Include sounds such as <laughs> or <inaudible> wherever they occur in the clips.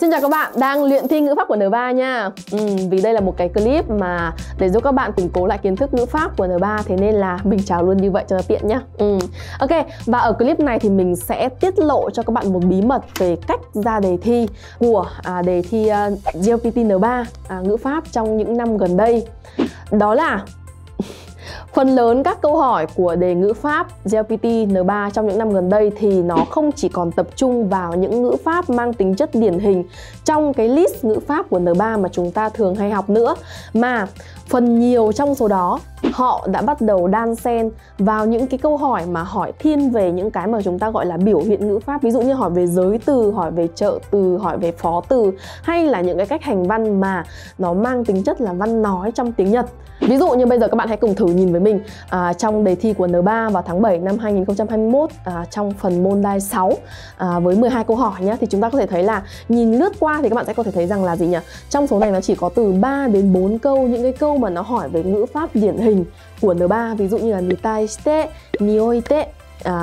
Xin chào các bạn đang luyện thi ngữ pháp của N3 nha ừ, Vì đây là một cái clip mà để giúp các bạn củng cố lại kiến thức ngữ pháp của N3 Thế nên là <laughs> mình chào luôn như vậy cho nó tiện nhá ừ. Ok, và ở clip này thì mình sẽ tiết lộ cho các bạn một bí mật về cách ra đề thi của à, đề thi uh, à, GLPT N3 à, ngữ pháp trong những năm gần đây Đó là Phần lớn các câu hỏi của đề ngữ pháp GPT N3 trong những năm gần đây thì nó không chỉ còn tập trung vào những ngữ pháp mang tính chất điển hình trong cái list ngữ pháp của N3 mà chúng ta thường hay học nữa mà phần nhiều trong số đó họ đã bắt đầu đan xen vào những cái câu hỏi mà hỏi thiên về những cái mà chúng ta gọi là biểu hiện ngữ pháp ví dụ như hỏi về giới từ hỏi về trợ từ hỏi về phó từ hay là những cái cách hành văn mà nó mang tính chất là văn nói trong tiếng nhật ví dụ như bây giờ các bạn hãy cùng thử nhìn với mình à, trong đề thi của N3 vào tháng 7 năm 2021 à, trong phần môn đai 6 à, với 12 câu hỏi nhé thì chúng ta có thể thấy là nhìn lướt qua thì các bạn sẽ có thể thấy rằng là gì nhỉ trong số này nó chỉ có từ 3 đến 4 câu những cái câu mà nó hỏi về ngữ pháp điển hình của N3 ví dụ như là mitaite, mioite à,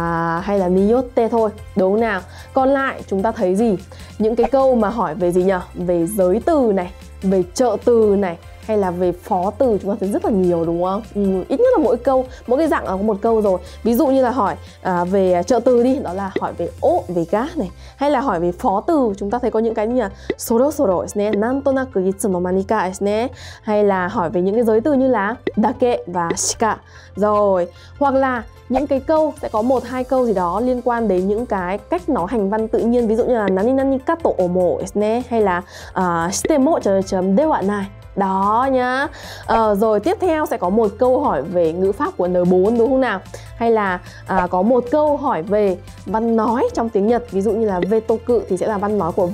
hay là niyote thôi đúng không nào còn lại chúng ta thấy gì những cái câu mà hỏi về gì nhở về giới từ này về trợ từ này hay là về phó từ chúng ta thấy rất là nhiều đúng không ừ, ít nhất là mỗi câu mỗi cái dạng là có một câu rồi ví dụ như là hỏi à, về trợ à, từ đi đó là hỏi về ô về ga này hay là hỏi về phó từ chúng ta thấy có những cái như là soro soro ne nantonaku itsuno manika ne hay là hỏi về những cái giới từ như là kệ và shika rồi hoặc là những cái câu sẽ có một hai câu gì đó liên quan đến những cái cách nói hành văn tự nhiên ví dụ như là nani nani kato omo ne hay là uh, shitemo chờ chấm dewa này đó nhá ờ, rồi tiếp theo sẽ có một câu hỏi về ngữ pháp của N4 đúng không nào hay là à, có một câu hỏi về văn nói trong tiếng Nhật ví dụ như là veto cự thì sẽ là văn nói của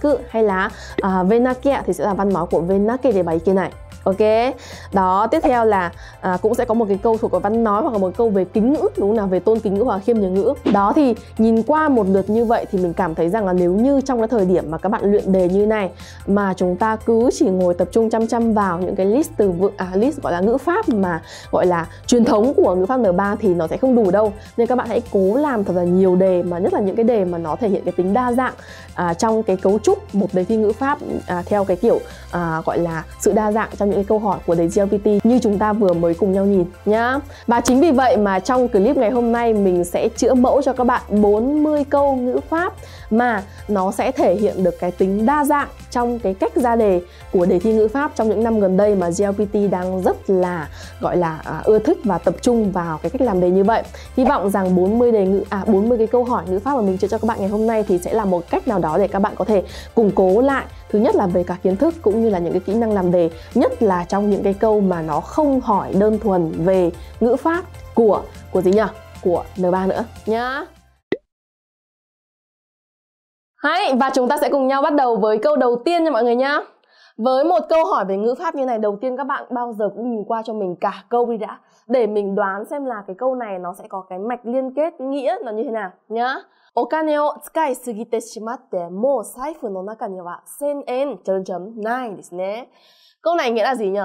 cự, hay là à, venakia thì sẽ là văn nói của venake để bày kia này ok đó tiếp theo là à, cũng sẽ có một cái câu thuộc về văn nói hoặc là một câu về kính ngữ đúng không nào về tôn kính ngữ hoặc khiêm nhường ngữ đó thì nhìn qua một lượt như vậy thì mình cảm thấy rằng là nếu như trong cái thời điểm mà các bạn luyện đề như này mà chúng ta cứ chỉ ngồi tập trung chăm chăm vào những cái list từ vựng à list gọi là ngữ pháp mà gọi là truyền thống của ngữ pháp N3 thì nó sẽ không đủ đâu nên các bạn hãy cố làm thật là nhiều đề mà nhất là những cái đề mà nó thể hiện cái tính đa dạng à, trong cái cấu trúc một đề thi ngữ pháp à, theo cái kiểu à, gọi là sự đa dạng trong những cái câu hỏi của đề GPT như chúng ta vừa mới cùng nhau nhìn nhá. Và chính vì vậy mà trong clip ngày hôm nay mình sẽ chữa mẫu cho các bạn 40 câu ngữ pháp mà nó sẽ thể hiện được cái tính đa dạng trong cái cách ra đề của đề thi ngữ pháp trong những năm gần đây mà GPT đang rất là gọi là à, ưa thích và tập trung vào cái cách làm đề như vậy. Hy vọng rằng 40 đề ngữ à 40 cái câu hỏi ngữ pháp mà mình chữa cho các bạn ngày hôm nay thì sẽ là một cách nào đó đó để các bạn có thể củng cố lại thứ nhất là về cả kiến thức cũng như là những cái kỹ năng làm đề nhất là trong những cái câu mà nó không hỏi đơn thuần về ngữ pháp của của gì nhỉ của N3 nữa nhá Hay và chúng ta sẽ cùng nhau bắt đầu với câu đầu tiên nha mọi người nhá với một câu hỏi về ngữ pháp như này đầu tiên các bạn bao giờ cũng nhìn qua cho mình cả câu đi đã để mình đoán xem là cái câu này nó sẽ có cái mạch liên kết nghĩa nó như thế nào nhá お金を使いすぎてしまって、もう財布の中には1000円、chấm chấm, ないですね。Câu này nghĩa là gì nhỉ?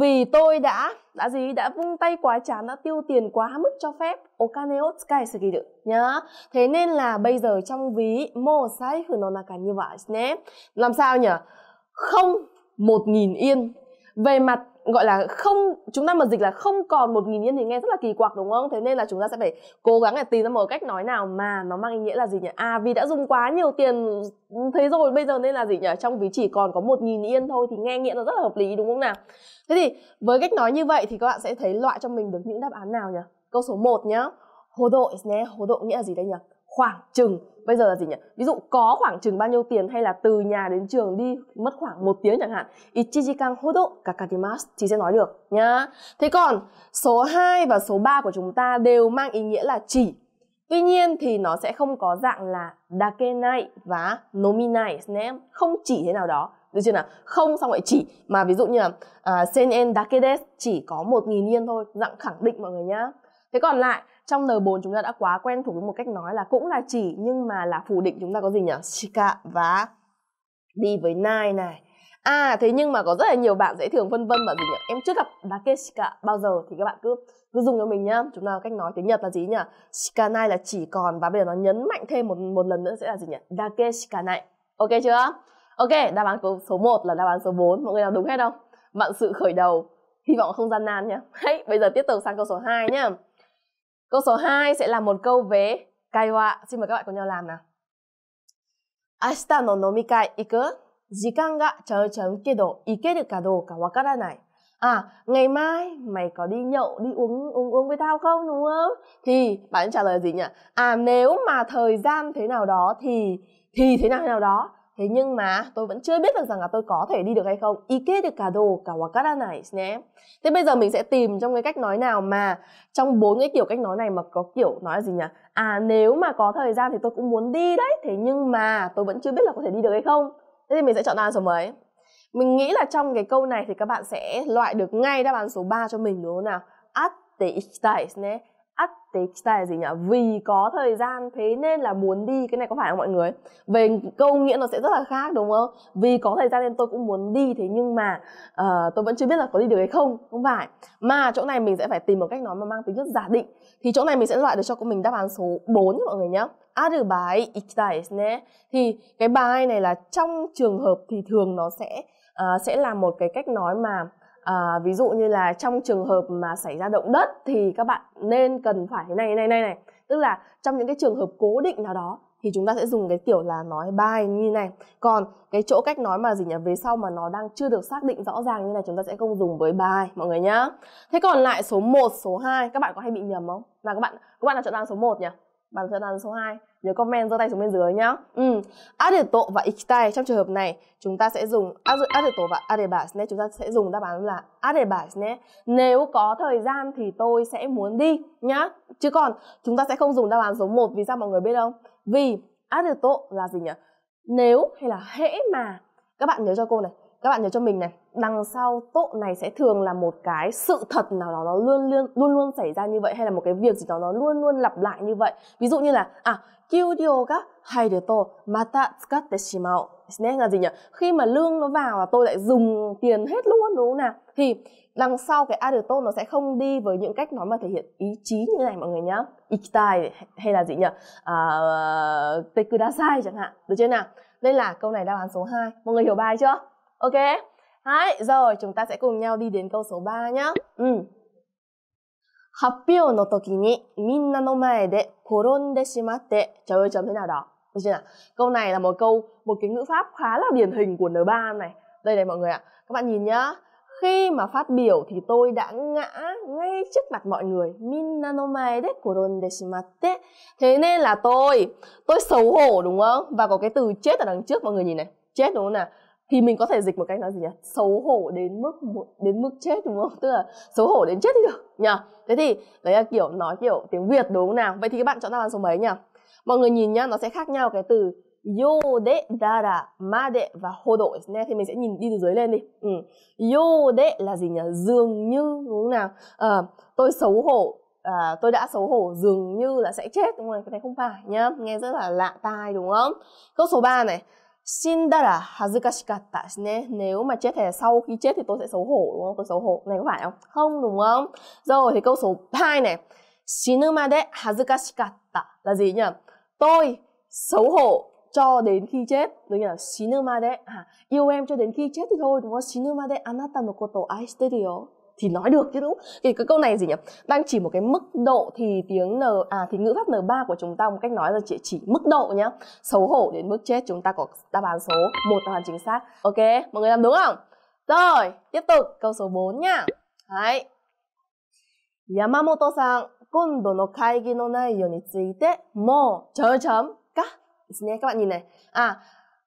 Vì tôi đã, đã gì, đã vung tay quá chán, đã tiêu tiền quá mức cho phép. Okane o tsukai sugiru nhá. Thế nên là bây giờ trong ví, mô sai hư nó naka như vậy nhé. Làm sao nhỉ? Không một nghìn yên. Về mặt gọi là không chúng ta mà dịch là không còn một nghìn yên thì nghe rất là kỳ quặc đúng không thế nên là chúng ta sẽ phải cố gắng để tìm ra một cách nói nào mà nó mang ý nghĩa là gì nhỉ à vì đã dùng quá nhiều tiền thế rồi bây giờ nên là gì nhỉ trong ví chỉ còn có một nghìn yên thôi thì nghe nghĩa nó rất là hợp lý đúng không nào thế thì với cách nói như vậy thì các bạn sẽ thấy loại cho mình được những đáp án nào nhỉ câu số 1 nhá hồ độ, nè hồ độ nghĩa là gì đây nhỉ khoảng chừng bây giờ là gì nhỉ ví dụ có khoảng chừng bao nhiêu tiền hay là từ nhà đến trường đi mất khoảng một tiếng chẳng hạn ichijikan hodo Kakatimas thì sẽ nói được nhá thế còn số 2 và số 3 của chúng ta đều mang ý nghĩa là chỉ tuy nhiên thì nó sẽ không có dạng là dake nai và nominai nhé không chỉ thế nào đó được chưa nào không xong lại chỉ mà ví dụ như là uh, à, sen en dakedes chỉ có một nghìn yên thôi dạng khẳng định mọi người nhá thế còn lại trong N4 chúng ta đã quá quen thuộc với một cách nói là cũng là chỉ nhưng mà là phủ định chúng ta có gì nhỉ? Shika và đi với nai này. À thế nhưng mà có rất là nhiều bạn dễ thường vân vân bảo gì nhỉ? Em chưa gặp dakeshika bao giờ thì các bạn cứ cứ dùng cho mình nhá. Chúng ta có cách nói tiếng Nhật là gì nhỉ? shika nai là chỉ còn và bây giờ nó nhấn mạnh thêm một một lần nữa sẽ là gì nhỉ? nai Ok chưa? Ok, đáp án số 1 là đáp án số 4. Mọi người nào đúng hết không? Vạn sự khởi đầu. Hy vọng không gian nan nhá. Hãy bây giờ tiếp tục sang câu số 2 nhá. Câu số 2 sẽ là một câu về kaiwa. Xin mời các bạn cùng nhau làm nào. no à ngày mai mày có đi nhậu, đi uống uống uống với tao không đúng không? Thì bạn trả lời gì nhỉ? À, nếu mà thời gian thế nào đó thì thì thế nào thế nào đó thế nhưng mà tôi vẫn chưa biết được rằng là tôi có thể đi được hay không ike được cả đồ cả wakara này nhé thế bây giờ mình sẽ tìm trong cái cách nói nào mà trong bốn cái kiểu cách nói này mà có kiểu nói là gì nhỉ à nếu mà có thời gian thì tôi cũng muốn đi đấy thế nhưng mà tôi vẫn chưa biết là có thể đi được hay không thế thì mình sẽ chọn đáp án số mấy mình nghĩ là trong cái câu này thì các bạn sẽ loại được ngay đáp án số 3 cho mình đúng không nào at the nè ắt tế là gì nhỉ vì có thời gian thế nên là muốn đi cái này có phải không mọi người về câu nghĩa nó sẽ rất là khác đúng không vì có thời gian nên tôi cũng muốn đi thế nhưng mà uh, tôi vẫn chưa biết là có đi được hay không không phải mà chỗ này mình sẽ phải tìm một cách nói mà mang tính chất giả định thì chỗ này mình sẽ loại được cho của mình đáp án số 4 mọi người nhé arubai bài ne thì cái bài này là trong trường hợp thì thường nó sẽ uh, sẽ là một cái cách nói mà à, ví dụ như là trong trường hợp mà xảy ra động đất thì các bạn nên cần phải thế này thế này này này tức là trong những cái trường hợp cố định nào đó thì chúng ta sẽ dùng cái kiểu là nói by như này còn cái chỗ cách nói mà gì nhỉ về sau mà nó đang chưa được xác định rõ ràng như này chúng ta sẽ không dùng với by mọi người nhá thế còn lại số 1, số 2 các bạn có hay bị nhầm không là các bạn các bạn là chọn đáp số 1 nhỉ bạn chọn đáp số 2 nhớ comment giơ tay xuống bên dưới nhá. Ừ. Adeto và ikitai trong trường hợp này chúng ta sẽ dùng adeto và adebasu ne chúng ta sẽ dùng đáp án là adebasu nhé. Nếu có thời gian thì tôi sẽ muốn đi nhá. Chứ còn chúng ta sẽ không dùng đáp án số 1 vì sao mọi người biết không? Vì adeto là gì nhỉ? Nếu hay là hễ mà các bạn nhớ cho cô này các bạn nhớ cho mình này đằng sau tốt này sẽ thường là một cái sự thật nào đó nó luôn luôn luôn luôn xảy ra như vậy hay là một cái việc gì đó nó luôn luôn lặp lại như vậy ví dụ như là à kyudio ga hairu to mata tsukatte shimau là gì nhỉ khi mà lương nó vào và tôi lại dùng tiền hết luôn đúng không nào thì đằng sau cái aderto nó sẽ không đi với những cách nói mà thể hiện ý chí như này mọi người nhá ikitai hay là gì nhỉ à, tekudasai chẳng hạn được chưa nào đây là câu này đáp án số 2 mọi người hiểu bài chưa ok Đấy, rồi chúng ta sẽ cùng nhau đi đến câu số 3 nhé. Ừ. 発表の時にみんなの前で転んでしまって trời ơi chấm thế nào đó được chưa nào câu này là một câu một cái ngữ pháp khá là điển hình của N3 này đây này mọi người ạ các bạn nhìn nhá khi mà phát biểu thì tôi đã ngã ngay trước mặt mọi người minna no mae de koronde shimatte thế nên là tôi tôi xấu hổ đúng không và có cái từ chết ở đằng trước mọi người nhìn này chết đúng không nào thì mình có thể dịch một cách là gì nhỉ xấu hổ đến mức đến mức chết đúng không tức là xấu hổ đến chết thì được nhỉ thế thì đấy là kiểu nói kiểu tiếng việt đúng không nào vậy thì các bạn chọn đáp án số mấy nhỉ mọi người nhìn nhá nó sẽ khác nhau cái từ yode dara made và hô đội nè thì mình sẽ nhìn đi từ dưới lên đi ừ. yode là gì nhỉ dường như đúng không nào à, tôi xấu hổ à, tôi đã xấu hổ dường như là sẽ chết đúng không cái này không phải nhá nghe rất là lạ tai đúng không câu số 3 này Xin Shindara Nếu mà chết thì sau khi chết thì tôi sẽ xấu hổ đúng không? Tôi xấu hổ này có phải không? Không đúng không? Rồi thì câu số 2 này. Shinumade hazukashikatta là gì nhỉ? Tôi xấu hổ cho đến khi chết đúng nhỉ? Shinumade à, yêu em cho đến khi chết thì thôi đúng không? Shinumade anata no koto ai yo thì nói được chứ đúng thì cái câu này gì nhỉ đang chỉ một cái mức độ thì tiếng n à thì ngữ pháp n 3 của chúng ta một cách nói là chỉ chỉ mức độ nhá xấu hổ đến mức chết chúng ta có đáp án số một đáp án chính xác ok mọi người làm đúng không rồi tiếp tục câu số 4 nhá Đấy. Yamamoto-san, kondo no kaigi no naiyo ni tsuite mo chớ chấm ka. Các bạn nhìn này. À,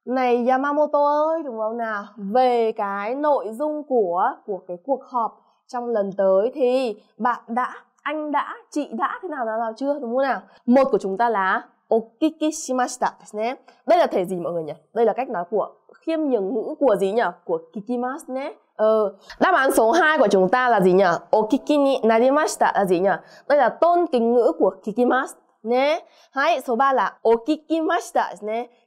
này Yamamoto ơi đúng không nào về cái nội dung của của cái cuộc họp trong lần tới thì bạn đã anh đã chị đã thế nào nào nào chưa đúng không nào một của chúng ta là okikishimashita đây là thể gì mọi người nhỉ đây là cách nói của khiêm nhường ngữ của gì nhỉ của kikimas nhé Ờ, đáp án số 2 của chúng ta là gì nhỉ? Okiki narimashita là gì nhỉ? Đây là tôn kính ngữ của kikimas số 3 là okikimashita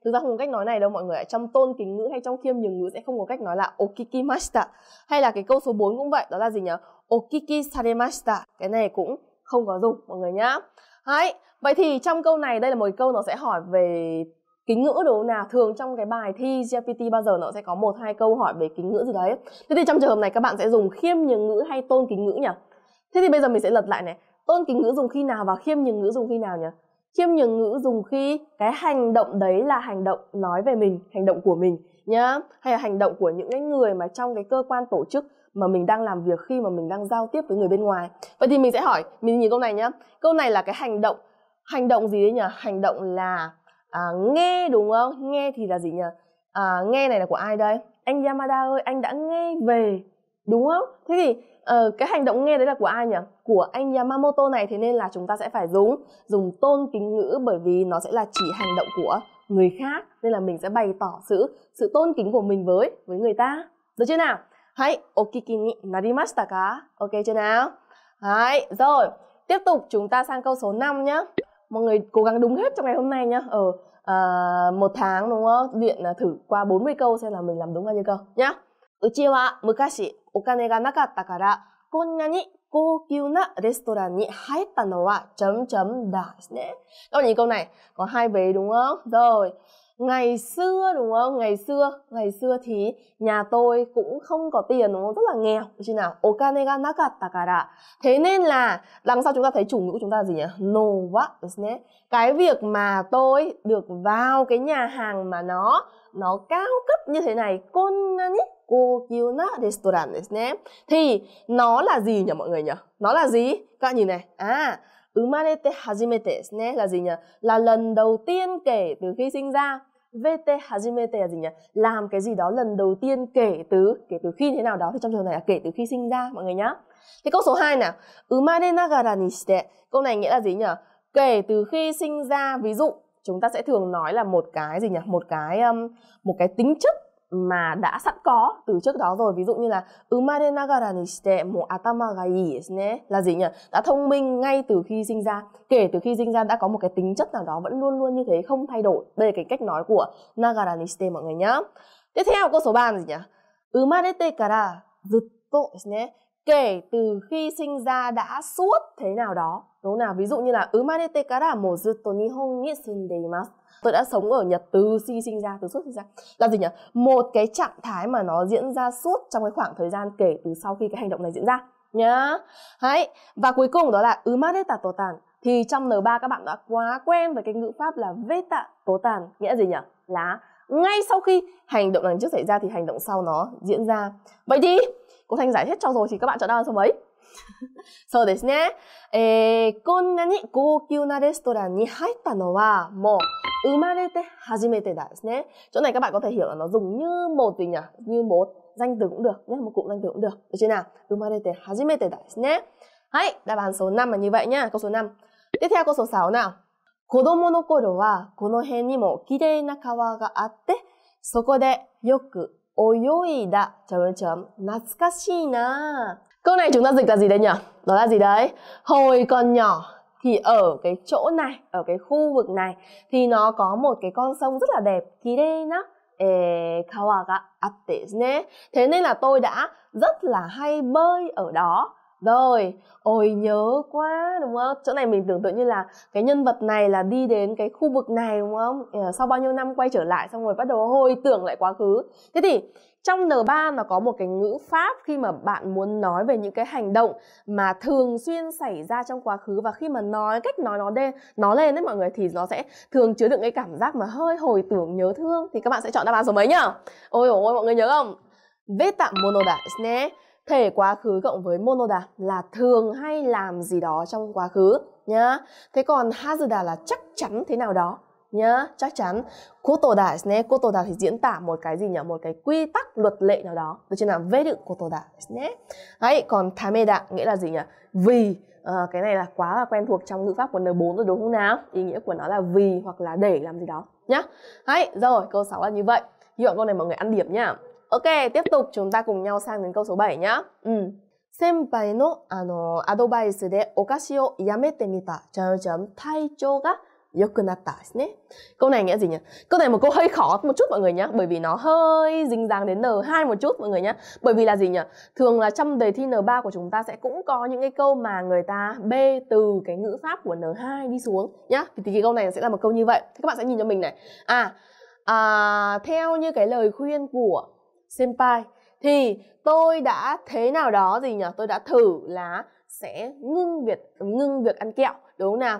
thực ra không có cách nói này đâu mọi người ạ. Trong tôn kính ngữ hay trong khiêm nhường ngữ sẽ không có cách nói là okikimashita. Hay là cái câu số 4 cũng vậy, đó là gì nhỉ? Okiki saremashita. Cái này cũng không có dùng mọi người nhá. Đấy, vậy thì trong câu này đây là một câu nó sẽ hỏi về kính ngữ đúng không nào thường trong cái bài thi GPT bao giờ nó sẽ có một hai câu hỏi về kính ngữ gì đấy thế thì trong trường hợp này các bạn sẽ dùng khiêm nhường ngữ hay tôn kính ngữ nhỉ thế thì bây giờ mình sẽ lật lại này tôn kính ngữ dùng khi nào và khiêm nhường ngữ dùng khi nào nhỉ khiêm nhường ngữ dùng khi cái hành động đấy là hành động nói về mình hành động của mình nhá hay là hành động của những cái người mà trong cái cơ quan tổ chức mà mình đang làm việc khi mà mình đang giao tiếp với người bên ngoài vậy thì mình sẽ hỏi mình nhìn câu này nhá câu này là cái hành động hành động gì đấy nhỉ hành động là à, nghe đúng không nghe thì là gì nhỉ à, nghe này là của ai đây anh Yamada ơi anh đã nghe về đúng không thế thì uh, cái hành động nghe đấy là của ai nhỉ của anh Yamamoto này thế nên là chúng ta sẽ phải dùng dùng tôn kính ngữ bởi vì nó sẽ là chỉ hành động của người khác nên là mình sẽ bày tỏ sự sự tôn kính của mình với với người ta được chưa nào hãy okiki ni narimashita ka ok chưa nào hãy rồi tiếp tục chúng ta sang câu số 5 nhé mọi người cố gắng đúng hết trong ngày hôm nay nhé. ở ờ, à, ờ, một tháng đúng không luyện à, thử qua 40 câu xem là mình làm đúng bao nhiêu câu nhá Uchiwa mukashi お金がなかったから、こんなに高級なレストランに入ったのは、chấm chấm đã Ngày xưa đúng không? Ngày xưa, ngày xưa thì nhà tôi cũng không có tiền đúng không? Rất là nghèo. Chứ nào? Okane ga kara. Thế nên là đằng sau chúng ta thấy chủ ngữ của chúng ta là gì nhỉ? Nova ですね. Cái việc mà tôi được vào cái nhà hàng mà nó nó cao cấp như thế này, konnani restaurant 高級なレストランですね。thì nó là gì nhỉ mọi người nhỉ? Nó là gì? Các bạn nhìn này. À, 生まれて初めてですね là gì nhỉ? Là lần đầu tiên kể từ khi sinh ra. VT hajimete là gì nhỉ? Làm cái gì đó lần đầu tiên kể từ kể từ khi thế nào đó thì trong trường này là kể từ khi sinh ra mọi người nhá. Thì câu số 2 nào. Umare nagara ni shite. Câu này nghĩa là gì nhỉ? Kể từ khi sinh ra, ví dụ chúng ta sẽ thường nói là một cái gì nhỉ? Một cái um, một cái tính chất mà đã sẵn có từ trước đó rồi ví dụ như là umare nagara ni shite mo atama ga ii là gì nhỉ? Đã thông minh ngay từ khi sinh ra, kể từ khi sinh ra đã có một cái tính chất nào đó vẫn luôn luôn như thế không thay đổi. Đây là cái cách nói của nagara ni shite mọi người nhá. Tiếp theo câu số 3 là gì nhỉ? Umarete kara zutto kể từ khi sinh ra đã suốt thế nào đó đúng nào ví dụ như là umanete kara mozuto nihon ni sundeimasu tôi đã sống ở Nhật từ khi sinh ra từ suốt sinh ra là gì nhỉ một cái trạng thái mà nó diễn ra suốt trong cái khoảng thời gian kể từ sau khi cái hành động này diễn ra nhá hãy và cuối cùng đó là umareta totan thì trong N3 các bạn đã quá quen với cái ngữ pháp là veta totan nghĩa gì nhỉ là ngay sau khi hành động lần trước xảy ra thì hành động sau nó diễn ra vậy thì cô thanh giải hết cho rồi thì các bạn chọn đáp án số mấy so ですね。えー、こんなに高級なレストランに入ったのは、もう、生まれて初めてだですね。Chỗ <laughs> này các bạn có thể hiểu là nó dùng như một gì nhỉ? Như một danh từ cũng được nhé, một cụm danh từ cũng được. Được chưa nào? 生まれて初めてだですね。はい、đáp án số 5 là như vậy nhá, câu số 5. Tiếp theo câu số 6 nào. 子供の頃はこの辺にも綺麗な川があって、そこでよく泳いだ。chấm chấm, 懐かしいな Câu này chúng ta dịch là gì đấy nhỉ? Đó là gì đấy? Hồi còn nhỏ thì ở cái chỗ này, ở cái khu vực này thì nó có một cái con sông rất là đẹp, kirei na kawa ga atte Thế nên là tôi đã rất là hay bơi ở đó. rồi ôi nhớ quá đúng không chỗ này mình tưởng tượng như là cái nhân vật này là đi đến cái khu vực này đúng không ờ, sau bao nhiêu năm quay trở lại xong rồi bắt đầu hồi tưởng lại quá khứ thế thì trong N3 nó có một cái ngữ pháp khi mà bạn muốn nói về những cái hành động mà thường xuyên xảy ra trong quá khứ và khi mà nói cách nói nó lên nó lên đấy mọi người thì nó sẽ thường chứa đựng cái cảm giác mà hơi hồi tưởng nhớ thương thì các bạn sẽ chọn đáp án số mấy nhá ôi ôi mọi người nhớ không Veta monoda ですね thể quá khứ cộng với monoda là thường hay làm gì đó trong quá khứ nhá. Thế còn hazuda là chắc chắn thế nào đó nhá, chắc chắn. Kotoda ne, kotoda thì diễn tả một cái gì nhỉ? Một cái quy tắc luật lệ nào đó. Được chưa nào? Veru kotoda ne. Ấy, còn tameda nghĩa là gì nhỉ? Vì à, cái này là quá là quen thuộc trong ngữ pháp của N4 rồi đúng không nào? Ý nghĩa của nó là vì hoặc là để làm gì đó nhá. Ấy, rồi, câu 6 là như vậy. Hy vọng câu này mọi người ăn điểm nhá. Ok, tiếp tục chúng ta cùng nhau sang đến câu số 7 nhá. Ừ. Senpai no ano advice de okashi o yamete mita chấm chấm taichou ga yokunatta ne. Câu này nghĩa gì nhỉ? Câu này một câu hơi khó một chút mọi người nhá, bởi vì nó hơi dính dáng đến N2 một chút mọi người nhá. Bởi vì là gì nhỉ? Thường là trong đề thi N3 của chúng ta sẽ cũng có những cái câu mà người ta b từ cái ngữ pháp của N2 đi xuống nhá. Thì cái câu này sẽ là một câu như vậy. Thì các bạn sẽ nhìn cho mình này. À, à theo như cái lời khuyên của senpai thì tôi đã thế nào đó gì nhỉ tôi đã thử là sẽ ngưng việc ngưng việc ăn kẹo đúng không nào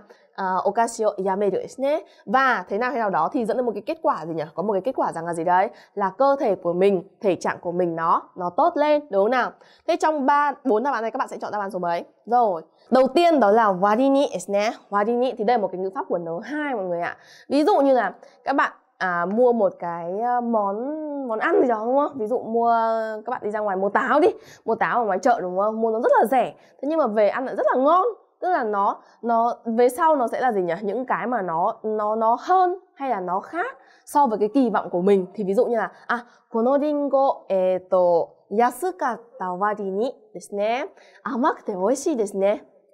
uh, yame yameru ne và thế nào thế nào đó thì dẫn đến một cái kết quả gì nhỉ có một cái kết quả rằng là gì đấy là cơ thể của mình thể trạng của mình nó nó tốt lên đúng không nào thế trong ba bốn đáp án này các bạn sẽ chọn đáp án số mấy rồi đầu tiên đó là wadini ne wadini thì đây là một cái ngữ pháp của n hai mọi người ạ ví dụ như là các bạn à, mua một cái ờ, món món ăn gì đó đúng không ví dụ mua các bạn đi ra ngoài mua táo đi mua táo ở ngoài chợ đúng không mua nó rất là rẻ thế nhưng mà về ăn lại rất là ngon tức là nó nó về sau nó sẽ là gì nhỉ những cái mà nó nó nó hơn hay là nó khác so với cái kỳ vọng của mình thì ví dụ như là à kono dingo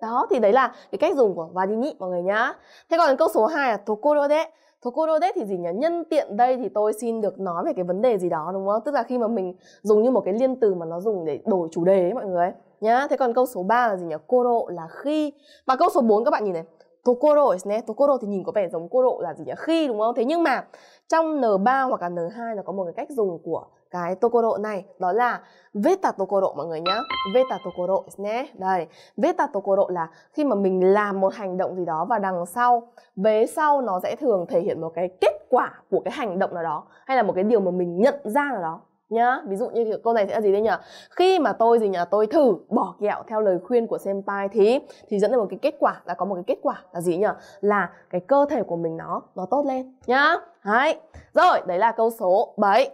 đó thì đấy là cái cách dùng của wadi ni mọi người nhá thế còn câu số 2 là tokoro de Tokorode thì gì nhỉ? Nhân tiện đây thì tôi xin được nói về cái vấn đề gì đó đúng không? Tức là khi mà mình dùng như một cái liên từ mà nó dùng để đổi chủ đề ấy mọi người ấy. Nhá, thế còn câu số 3 là gì nhỉ? độ là khi. Và câu số 4 các bạn nhìn này. Tokoro ne, Tokoro thì nhìn có vẻ giống Koro là gì nhỉ? Khi đúng không? Thế nhưng mà trong N3 hoặc là N2 nó có một cái cách dùng của cái tokoro này đó là veta tokoro mọi người nhé veta tokoro nhé đây veta tokoro là khi mà mình làm một hành động gì đó và đằng sau vế sau nó sẽ thường thể hiện một cái kết quả của cái hành động nào đó hay là một cái điều mà mình nhận ra nào đó nhá ví dụ như câu này sẽ là gì đấy nhỉ khi mà tôi gì nhỉ tôi thử bỏ kẹo theo lời khuyên của senpai thì thì dẫn đến một cái kết quả là có một cái kết quả là gì nhỉ là cái cơ thể của mình nó nó tốt lên nhá đấy rồi đấy là câu số 7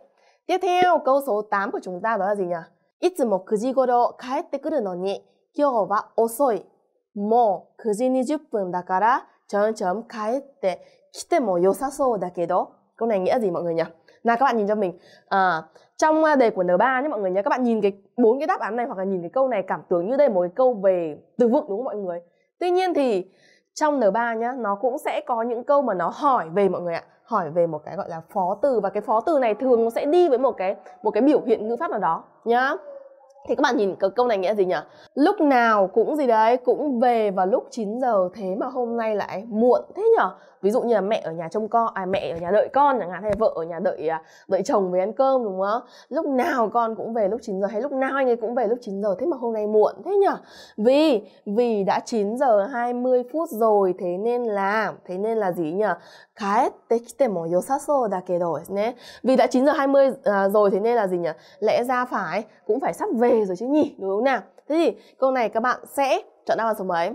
Tiếp theo, câu số 8 của chúng ta đó là gì nhỉ? いつも9時頃帰ってくるのに、今日は遅い。もう9時20分だから、ちょんちょん帰ってきても良さそうだけど。Câu này nghĩa gì mọi người nhỉ? Nào các bạn nhìn cho mình. À, trong à, đề của N3 nhé mọi người nhé, các bạn nhìn cái bốn cái đáp án này hoặc là nhìn cái câu này cảm tưởng như đây là một cái câu về từ vựng đúng không mọi người? Tuy nhiên thì trong N3 nhá, nó cũng sẽ có những câu mà nó hỏi về mọi người ạ hỏi về một cái gọi là phó từ và cái phó từ này thường nó sẽ đi với một cái một cái biểu hiện ngữ pháp nào đó nhá thì các bạn nhìn câu này nghĩa gì nhỉ? Lúc nào cũng gì đấy cũng về vào lúc 9 giờ thế mà hôm nay lại muộn thế nhở? ví dụ như là mẹ ở nhà trông con à mẹ ở nhà đợi con chẳng hạn hay vợ ở nhà đợi à, đợi chồng về ăn cơm đúng không lúc nào con cũng về lúc 9 giờ hay lúc nào anh ấy cũng về lúc 9 giờ thế mà hôm nay muộn thế nhở vì vì đã 9 giờ 20 phút rồi thế nên là thế nên là gì nhở mỏ đã kể rồi nhé. vì đã 9 giờ 20 uh, à, rồi thế nên là gì nhỉ lẽ ra phải cũng phải sắp về rồi chứ nhỉ đúng không nào thế thì câu này các bạn sẽ chọn đáp án số mấy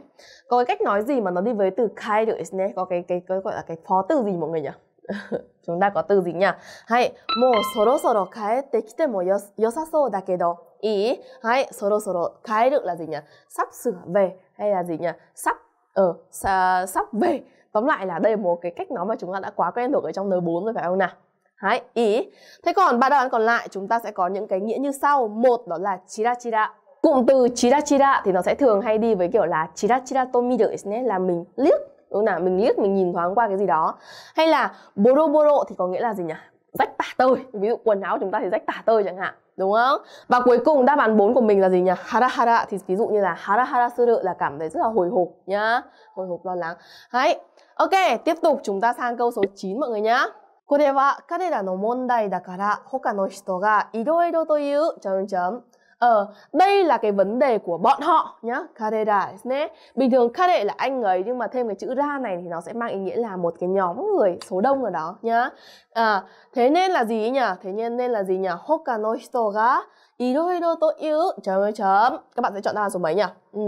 có cái cách nói gì mà nó đi với từ kai được nhé có cái, cái cái gọi là cái phó từ gì mọi người nhỉ <laughs> chúng ta có từ gì nhỉ hay mo soro soro kaete kite mo yosasou dakedo ý hay soro soro kaeru là gì nhỉ sắp sửa về hay là gì nhỉ sắp ở ờ, sắp về tóm lại là đây là một cái cách nói mà chúng ta đã quá quen thuộc ở trong N4 rồi phải không nào hay ý. Thế còn ba đáp án còn lại chúng ta sẽ có những cái nghĩa như sau. Một đó là chira chira, cụm từ chida chida thì nó sẽ thường hay đi với kiểu là chida chirachira to miru là mình liếc đúng không nào, mình liếc mình nhìn thoáng qua cái gì đó hay là boroboro thì có nghĩa là gì nhỉ rách tả tơi ví dụ quần áo chúng ta thì rách tả tơi chẳng hạn đúng không và cuối cùng đáp án 4 của mình là gì nhỉ hara hara thì ví dụ như là hara hara suru là cảm thấy rất là hồi hộp nhá hồi hộp lo lắng đấy ok tiếp tục chúng ta sang câu số 9 mọi người nhá これは彼らの問題だから他の人がいろいろというちょんちょん Ờ, đây là cái vấn đề của bọn họ nhá, kareda nhé. Bình thường kare là anh ấy nhưng mà thêm cái chữ ra này thì nó sẽ mang ý nghĩa là một cái nhóm người số đông ở đó nhá. À, thế nên là gì nhỉ? Thế nên nên là gì nhỉ? Hoka no hito ga irohiro to iu chấm chấm. Các bạn sẽ chọn ra số mấy nhỉ? Ừ.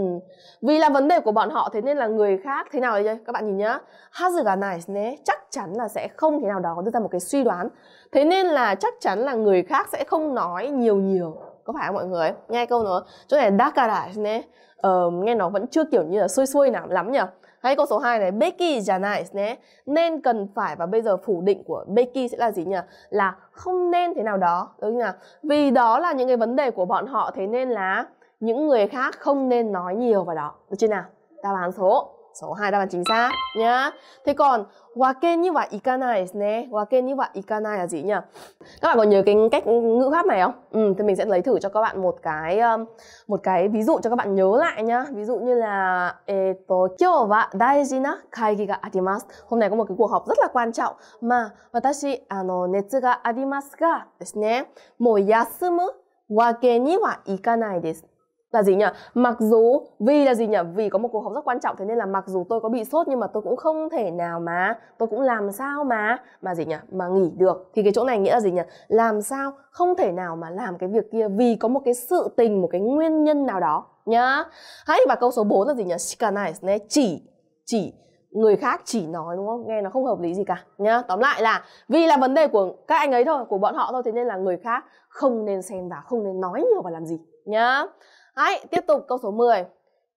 Vì là vấn đề của bọn họ thế nên là người khác thế nào đây? Các bạn nhìn nhá. Hazu ga nai ne chắc chắn là sẽ không thế nào đó đưa ra một cái suy đoán. Thế nên là chắc chắn là người khác sẽ không nói nhiều nhiều có phải không mọi người nghe câu nữa chỗ này dakara ne ờ, nghe nó vẫn chưa kiểu như là xuôi xuôi nào lắm nhỉ hay câu số 2 này Becky janai ne nên cần phải và bây giờ phủ định của Becky sẽ là gì nhỉ là không nên thế nào đó đúng không nào vì đó là những cái vấn đề của bọn họ thế nên là những người khác không nên nói nhiều vào đó được chưa nào đáp án số số 2 đáp án chính xác nhá. Thế còn wake ni wa ikanai desu ne. Wake ni wa ikanai là gì nhỉ? Các bạn có nhớ cái cách ngữ pháp này không? Ừ thì mình sẽ lấy thử cho các bạn một cái ờ, một cái ví dụ cho các bạn nhớ lại nhá. Ví dụ như là eto kyou wa daiji na kaigi ga arimasu. Hôm nay có một cái cuộc họp rất là quan trọng mà watashi ano netsu ga arimasu ga desu ne. Mo yasumu wake ni wa ikanai desu là gì nhỉ mặc dù vì là gì nhỉ vì có một cuộc họp rất quan trọng thế nên là mặc dù tôi có bị sốt nhưng mà tôi cũng không thể nào mà tôi cũng làm sao mà mà gì nhỉ mà nghỉ được thì cái chỗ này nghĩa là gì nhỉ làm sao không thể nào mà làm cái việc kia vì có một cái sự tình một cái nguyên nhân nào đó nhá hãy và câu số 4 là gì nhỉ shikanai ne chỉ chỉ người khác chỉ nói đúng không nghe nó không hợp lý gì cả nhá tóm lại là vì là vấn đề của các anh ấy thôi của bọn họ thôi thế nên là người khác không nên xen vào không nên nói nhiều và làm gì nhá tiếp tục câu số 10。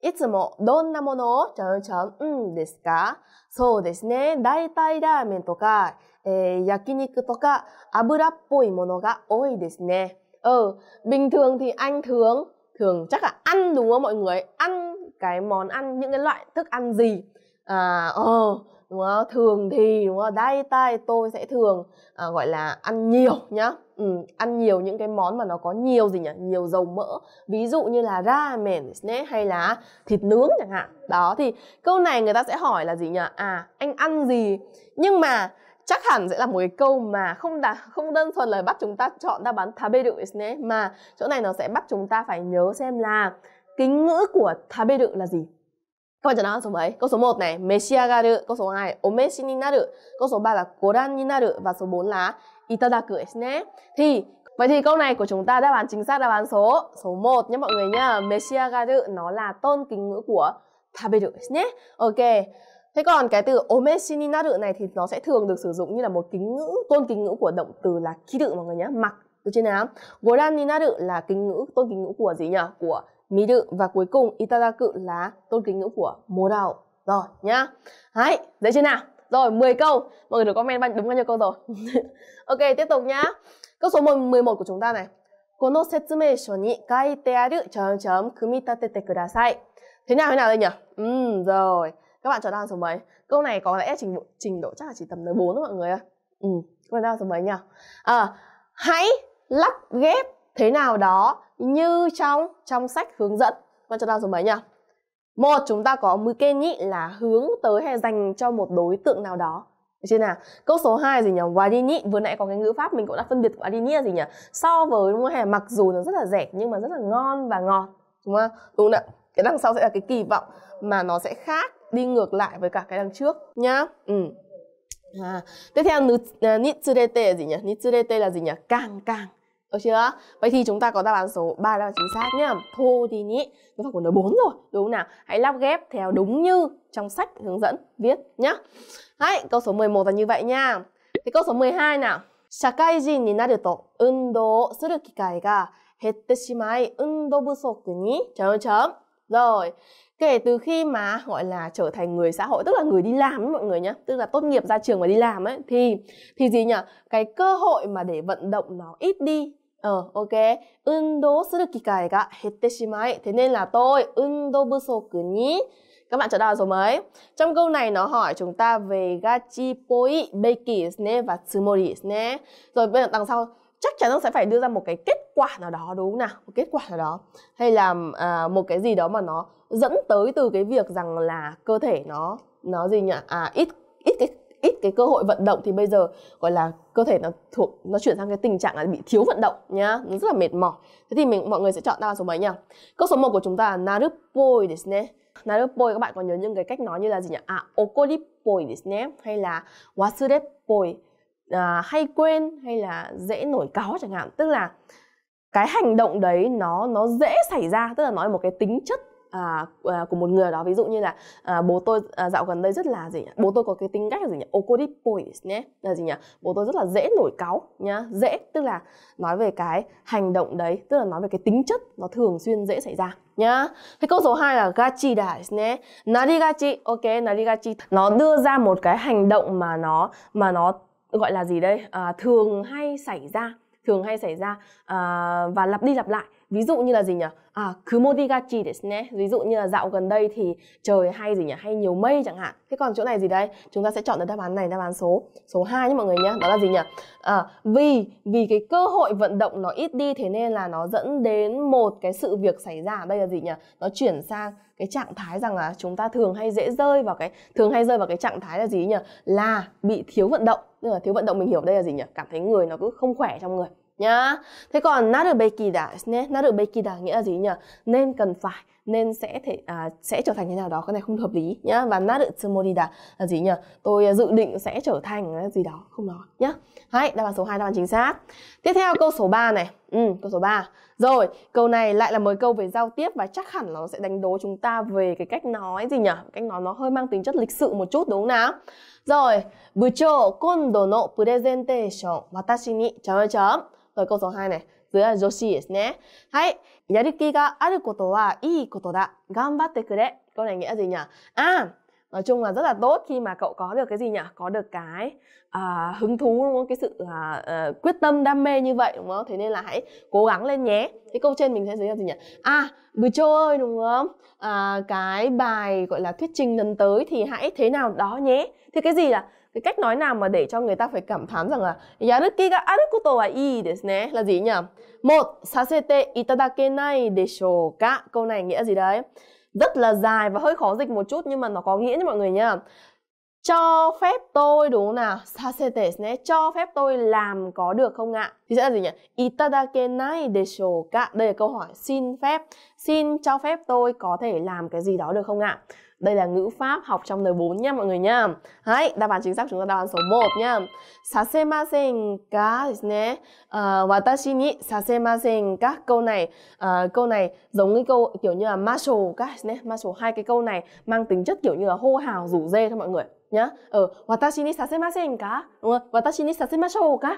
いつもどんなものをちゃんちゃんうんですかそうですね。大体ラーメンとか、えー、焼肉とか油っぽいものが多いですね。Ừ, ờ, bình thường thì anh thường thường chắc là ăn đúng không mọi người? Ăn cái món ăn những cái loại thức ăn gì? À, ờ, oh, đúng không? Thường thì đúng không? Đại tai tôi sẽ thường à, gọi là ăn nhiều nhá um, ăn nhiều những cái món mà nó có nhiều gì nhỉ nhiều dầu mỡ ví dụ như là ramen hay là thịt nướng chẳng hạn đó thì câu này người ta sẽ hỏi là gì nhỉ à anh ăn gì nhưng mà chắc hẳn sẽ là một cái câu mà không đã, không đơn thuần là bắt chúng ta chọn đáp án taberu isne mà chỗ này nó sẽ bắt chúng ta phải nhớ xem là kính ngữ của taberu là gì các bạn trả lời án số mấy? Câu số 1 này, meshiagaru, câu số 2, omeshi ni naru, câu số 3 là koran ni naru và số 4 là itadaku desu ne. Thì Vậy thì câu này của chúng ta đáp án chính xác đáp án số số 1 nhé mọi người nhá. Meshiagaru nó là tôn kính ngữ của taberu nhé. Ok. Thế còn cái từ omeshi ni naru này thì nó sẽ thường được sử dụng như là một kính ngữ, tôn kính ngữ của động từ là kidu mọi người nhá, mặc. từ trên nào? Goran ni naru là kính ngữ, tôn kính ngữ của gì nhỉ? Của miru và cuối cùng itadaku là tôn kính ngữ của morao. Rồi nhá. Đấy, dễ chưa nào? Rồi 10 câu. Mọi người được comment bao đúng bao nhiêu câu rồi? <laughs> ok, tiếp tục nhá. Câu số 11 của chúng ta này. chấm chấm kudasai thế nào thế nào đây nhỉ? Ừ, rồi. Các bạn chọn đáp án số mấy? Câu này có lẽ trình độ, trình độ chắc là chỉ tầm tới 4 thôi mọi người ạ. Ừ, câu đáp án số mấy nhỉ? À, hãy lắp ghép thế nào đó như trong trong sách hướng dẫn. Các bạn chọn đáp số mấy nhỉ? một chúng ta có mưu kê nhị là hướng tới hay dành cho một đối tượng nào đó được chưa nào câu số 2 gì nhỉ và đi nhị vừa nãy có cái ngữ pháp mình cũng đã phân biệt và đi nhị là gì nhỉ so với đúng hè mặc dù nó rất là rẻ nhưng mà rất là ngon và ngọt đúng không đúng không ạ cái đằng sau sẽ là cái kỳ vọng mà nó sẽ khác đi ngược lại với cả cái đằng trước nhá ừ à, tiếp theo nitsurete à, gì nhỉ nitsurete là gì nhỉ càng càng được chưa? Vậy thì chúng ta có đáp án số 3 là chính xác nhá. Thô thì nhỉ ngữ pháp của N4 rồi, đúng không nào? Hãy lắp ghép theo đúng như trong sách hướng dẫn viết nhá. Đấy, câu số 11 là như vậy nha. Thì câu số 12 nào. 社会人になると運動をする機会が減ってしまい、運動不足に chấm chấm. Rồi, kể từ khi mà gọi là trở thành người xã hội tức là người đi làm ấy mọi người nhá tức là tốt nghiệp ra trường và đi làm ấy thì thì gì nhỉ cái cơ hội mà để vận động nó ít đi Ờ, ok. Ưng đố sự kỳ cài gạ hette shimai. Thế nên là tôi ưng đô bư sô cứ nhí. Các bạn trả lời rồi mới. Trong câu này nó hỏi chúng ta về gachi poi, beki ne và tsumori ne. Rồi bây giờ đằng sau chắc chắn nó sẽ phải đưa ra một cái kết quả nào đó đúng không nào? Một kết quả nào đó. Hay là à, một cái gì đó mà nó dẫn tới từ cái việc rằng là cơ thể nó nó gì nhỉ? À ít ít cái ít cái cơ hội vận động thì bây giờ gọi là cơ thể nó thuộc nó chuyển sang cái tình trạng là bị thiếu vận động nhá nó rất là mệt mỏi thế thì mình mọi người sẽ chọn ra số mấy nhỉ câu số 1 của chúng ta là naruppoi ですね naruppoi các bạn còn nhớ những cái cách nói như là gì nhỉ à okorippoi ですね hay là wasureppoi à, hay quên hay là dễ nổi cáu chẳng hạn tức là cái hành động đấy nó nó dễ xảy ra tức là nói một cái tính chất à, à, của một người đó ví dụ như là à, bố tôi à, dạo gần đây rất là gì nhỉ bố tôi có cái tính cách là gì nhỉ okoripois nhé là gì nhỉ bố tôi rất là dễ nổi cáu nhá dễ tức là nói về cái hành động đấy tức là nói về cái tính chất nó thường xuyên dễ xảy ra nhá thế câu số 2 là gachi da nhé narigachi ok narigachi nó đưa ra một cái hành động mà nó mà nó gọi là gì đây à, thường hay xảy ra thường hay xảy ra à, và lặp đi lặp lại ví dụ như là gì nhỉ à kumodigachi desu ne ví dụ như là dạo gần đây thì trời hay gì nhỉ hay nhiều mây chẳng hạn thế còn chỗ này gì đây chúng ta sẽ chọn được đáp án này đáp án số số 2 nhé mọi người nhé đó là gì nhỉ à, vì vì cái cơ hội vận động nó ít đi thế nên là nó dẫn đến một cái sự việc xảy ra đây là gì nhỉ nó chuyển sang cái trạng thái rằng là chúng ta thường hay dễ rơi vào cái thường hay rơi vào cái trạng thái là gì nhỉ là bị thiếu vận động nhưng mà thiếu vận động mình hiểu đây là gì nhỉ cảm thấy người nó cứ không khỏe trong người nhá thế còn được được kỳ naru kỳ da nghĩa là gì nhỉ nên cần phải nên sẽ thể à, sẽ trở thành như nào đó cái này không hợp lý nhá và nát là gì nhỉ tôi à, dự định sẽ trở thành gì đó không nói nhá hãy đáp án số 2 đáp án chính xác tiếp theo câu số 3 này ừ, câu số 3 rồi câu này lại là mới câu về giao tiếp và chắc hẳn nó sẽ đánh đố chúng ta về cái cách nói gì nhỉ cách nói nó hơi mang tính chất lịch sự một chút đúng không nào rồi Bucho kondo no presentation watashi ni chấm chấm rồi câu số 2 này プラ女子ですね。はい。やる気があることはいいことだ。頑張ってくれ。Câu này nghĩa gì nhỉ? À, nói chung là rất là tốt khi mà cậu có được cái gì nhỉ? Có được cái à, hứng thú đúng không? Cái sự à, à, quyết tâm đam mê như vậy đúng không? Thế nên là hãy cố gắng lên nhé. Cái câu trên mình sẽ giới thiệu gì nhỉ? À, buổi trưa ơi đúng không? À, cái bài gọi là thuyết trình lần tới thì hãy thế nào đó nhé. Thì cái gì là cái cách nói nào mà để cho người ta phải cảm thán rằng là yaruki ga aru koto wa ii desu ne là gì nhỉ? Một, sasete itadakenai desho ka. Câu này nghĩa gì đấy? Rất là dài và hơi khó dịch một chút nhưng mà nó có nghĩa nha mọi người nha. Cho phép tôi đúng không nào? Sasete ne cho phép tôi làm có được không ạ? Thì sẽ là gì nhỉ? Itadakenai desho ka. Đây là câu hỏi xin phép. Xin cho phép tôi có thể làm cái gì đó được không ạ? Đây là ngữ pháp học trong N4 nha mọi người nha. Đấy, đáp án chính xác chúng ta đáp án số 1 nha. Sasemasen ka ne. Ờ, watashi ni sasemasen ka. Câu này uh, câu này giống cái câu kiểu như là macho ka ne. Macho hai cái câu này mang tính chất kiểu như là hô hào rủ dê cho mọi người nhá. Ờ, watashi ni sasemasen ka. Đúng không? Watashi ni sasemashou ka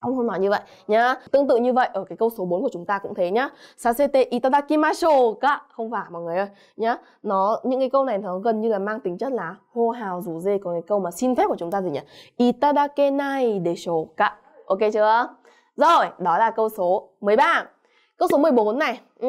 ông hôn nói như vậy nhá tương tự như vậy ở cái câu số 4 của chúng ta cũng thế nhá sasete itadakimashou ka không phải mọi người ơi nhá nó những cái câu này nó gần như là mang tính chất là hô hào rủ dê còn cái câu mà xin phép của chúng ta gì nhỉ itadakenai desho ka ok chưa rồi đó là câu số 13 câu số 14 này ừ.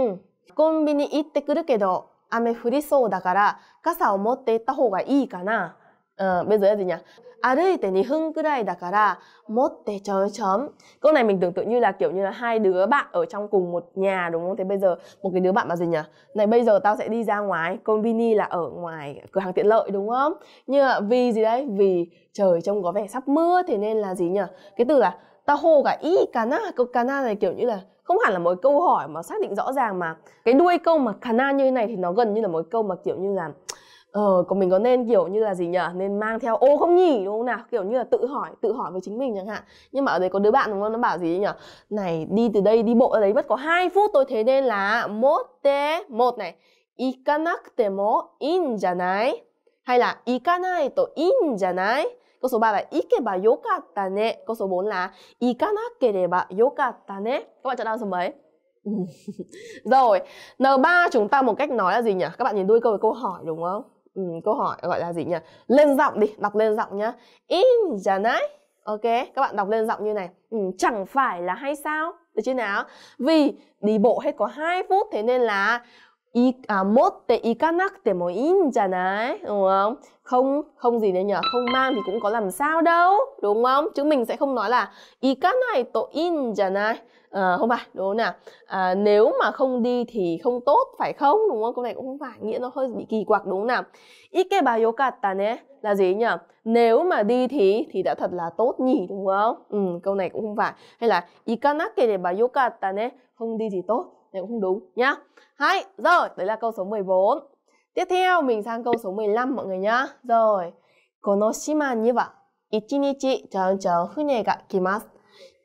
konbini itte kuru kedo ame furiso dakara kasa o motte itta hou ga ii kana Ờ, bây giờ là gì nhỉ? Arete à, ni hưng cứ đây, kurai dakara motte chấm chấm. Câu này mình tưởng tượng như là kiểu như là hai đứa bạn ở trong cùng một nhà đúng không? Thế bây giờ một cái đứa bạn mà gì nhỉ? Này bây giờ tao sẽ đi ra ngoài, konbini là ở ngoài cửa hàng tiện lợi đúng không? Như mà vì gì đấy? Vì trời trông có vẻ sắp mưa thì nên là gì nhỉ? Cái từ là tao hô cả y kana, câu cana này kiểu như là không hẳn là một câu hỏi mà xác định rõ ràng mà cái đuôi câu mà cana như thế này thì nó gần như là một câu mà kiểu như là ờ còn mình có nên kiểu như là gì nhở nên mang theo ô không nhỉ đúng không nào kiểu như là tự hỏi tự hỏi với chính mình chẳng hạn nhưng mà ở đây có đứa bạn đúng không nó bảo gì nhở này đi từ đây đi bộ ở đấy mất có 2 phút tôi thế nên là một tê một này ikanakutemo in janai hay là ikanai to in janai câu số 3 là ikeba yokatta ne câu số 4 là ikanakereba yokatta ne các bạn chọn đáp số mấy <laughs> rồi N3 chúng ta một cách nói là gì nhỉ? Các bạn nhìn đuôi câu với câu hỏi đúng không? ừ, câu hỏi gọi là gì nhỉ lên giọng đi đọc lên giọng nhá in janai ok các bạn đọc lên giọng như này ừ, chẳng phải là hay sao được chưa nào vì đi bộ hết có 2 phút thế nên là i à, mốt te ikanak te mo in janai đúng không không không gì nữa nhỉ không mang thì cũng có làm sao đâu đúng không chứ mình sẽ không nói là ikanak to in janai à, không phải đúng không nào à, nếu mà không đi thì không tốt phải không đúng không câu này cũng không phải nghĩa nó hơi bị kỳ quặc đúng không nào ta nhé, là gì nhỉ nếu mà đi thì thì đã thật là tốt nhỉ đúng không ừ, câu này cũng không phải hay là để bà ta nhé, không đi thì tốt này cũng không đúng nhá hay rồi đấy là câu số 14 tiếp theo mình sang câu số 15 mọi người nhá rồi kono 1日ちょんちょん船が来ます。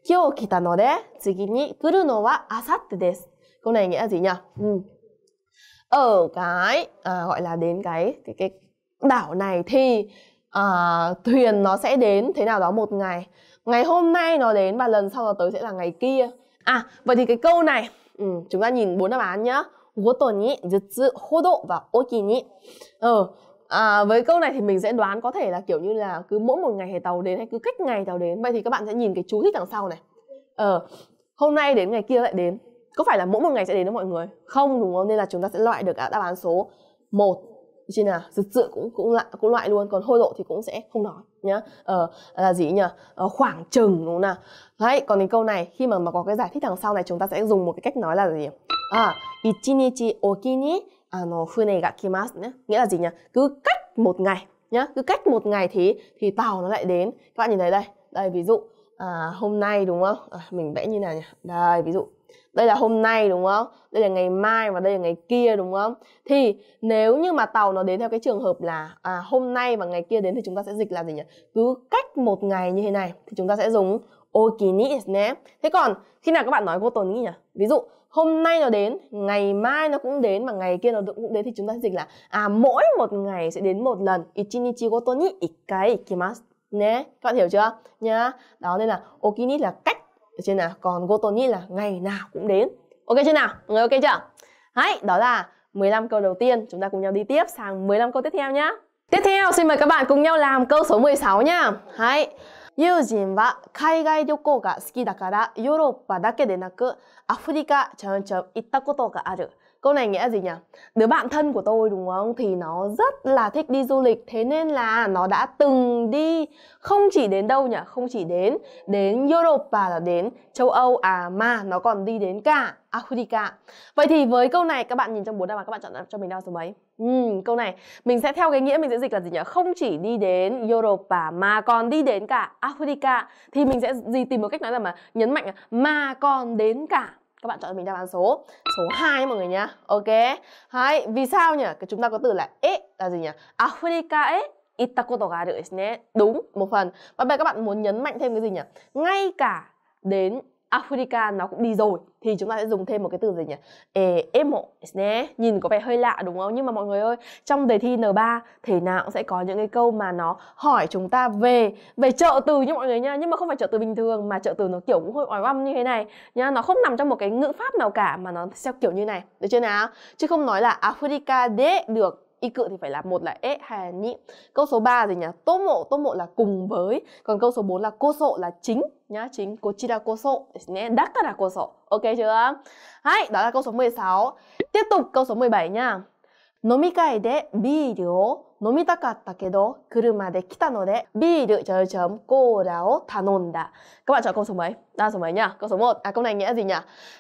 今日来たので、次に来るのはあさってです。Câu này nghĩa là gì nhỉ? Ừ. Ở cái à, gọi là đến cái cái cái đảo này thì à, thuyền nó sẽ đến thế nào đó một ngày. Ngày hôm nay nó đến và lần sau nó tới sẽ là ngày kia. À, vậy thì cái câu này ừ, chúng ta nhìn bốn đáp án nhá. ごとに頭痛ほどはおきに。Ừ, À, với câu này thì mình sẽ đoán có thể là kiểu như là cứ mỗi một ngày thầy tàu đến hay cứ cách ngày tàu đến vậy thì các bạn sẽ nhìn cái chú thích đằng sau này ờ hôm nay đến ngày kia lại đến có phải là mỗi một ngày sẽ đến với mọi người không đúng không nên là chúng ta sẽ loại được đáp án số 1 trên nào thực sự cũng cũng loại cũng loại luôn còn hôi lộ thì cũng sẽ không nói nhá ờ, là gì nhỉ ờ, khoảng chừng đúng không nào đấy còn đến câu này khi mà mà có cái giải thích đằng sau này chúng ta sẽ dùng một cái cách nói là gì à ichinichi okini À, nó nó này gạ kimas nhé nghĩa là gì nhỉ cứ cách một ngày nhá cứ cách một ngày thì thì tàu nó lại đến các bạn nhìn thấy đây đây ví dụ à, hôm nay đúng không à, mình vẽ như nào nhỉ đây ví dụ đây là hôm nay đúng không đây là ngày mai và đây là ngày kia đúng không thì nếu như mà tàu nó đến theo cái trường hợp là à, hôm nay và ngày kia đến thì chúng ta sẽ dịch là gì nhỉ cứ cách một ngày như thế này thì chúng ta sẽ dùng okini nhé thế còn khi nào các bạn nói vô tuần tồn nhỉ ví dụ hôm nay nó đến ngày mai nó cũng đến và ngày kia nó cũng đến thì chúng ta dịch là à mỗi một ngày sẽ đến một lần ichinichi goto ni ikai ikimasu nhé các bạn hiểu chưa nhá đó nên là okini là cách ở trên nào còn goto ni là ngày nào cũng đến ok chưa nào người ok chưa hãy đó là 15 câu đầu tiên chúng ta cùng nhau đi tiếp sang 15 câu tiếp theo nhá tiếp theo xin mời các bạn cùng nhau làm câu số 16 nhá hãy 友人は海外旅行が好きだからヨーロッパだけでなくアフリカちょんちょん行ったことがある。câu này nghĩa là gì nhỉ đứa bạn thân của tôi đúng không thì nó rất là thích đi du lịch thế nên là nó đã từng đi không chỉ đến đâu nhỉ không chỉ đến đến Europe và là đến châu Âu à mà nó còn đi đến cả Africa vậy thì với câu này các bạn nhìn trong bốn đáp án các bạn chọn cho mình đáp số mấy Ừ, câu này mình sẽ theo cái nghĩa mình sẽ dịch là gì nhỉ? Không chỉ đi đến Europe mà còn đi đến cả Africa thì mình sẽ gì tìm một cách nói là mà nhấn mạnh mà còn đến cả các bạn chọn cho mình đáp án số số 2 mọi người nhá ok Hai, vì sao nhỉ cái chúng ta có từ là e là gì nhỉ Africa e itakoto ga được đúng một phần và bây giờ các bạn muốn nhấn mạnh thêm cái gì nhỉ ngay cả đến Africa nó cũng đi rồi thì chúng ta sẽ dùng thêm một cái từ gì nhỉ? Emo nhé. Nhìn có vẻ hơi lạ đúng không? Nhưng mà mọi người ơi, trong đề thi N3 thể nào cũng sẽ có những cái câu mà nó hỏi chúng ta về về trợ từ nha mọi người nha, nhưng mà không phải trợ từ bình thường mà trợ từ nó kiểu cũng hơi oái oăm như thế này nha. nó không nằm trong một cái ngữ pháp nào cả mà nó theo kiểu như này, được chưa nào? Chứ không nói là Africa de được y cự thì phải là một là ế hà nhị câu số 3 gì nhỉ tô mộ tô mộ là cùng với còn câu số 4 là cô sộ là chính nhá chính cô chi là cô sộ nhé đắc là cô sộ ok chưa hay đó là câu số 16 tiếp tục câu số 17 nhá 飲み会でビールを飲みたかったけど車で来たのでビール chấm chấm cola tanonda các bạn chọn câu số mấy đa số mấy nhá câu số 1 à câu này nghĩa gì nhỉ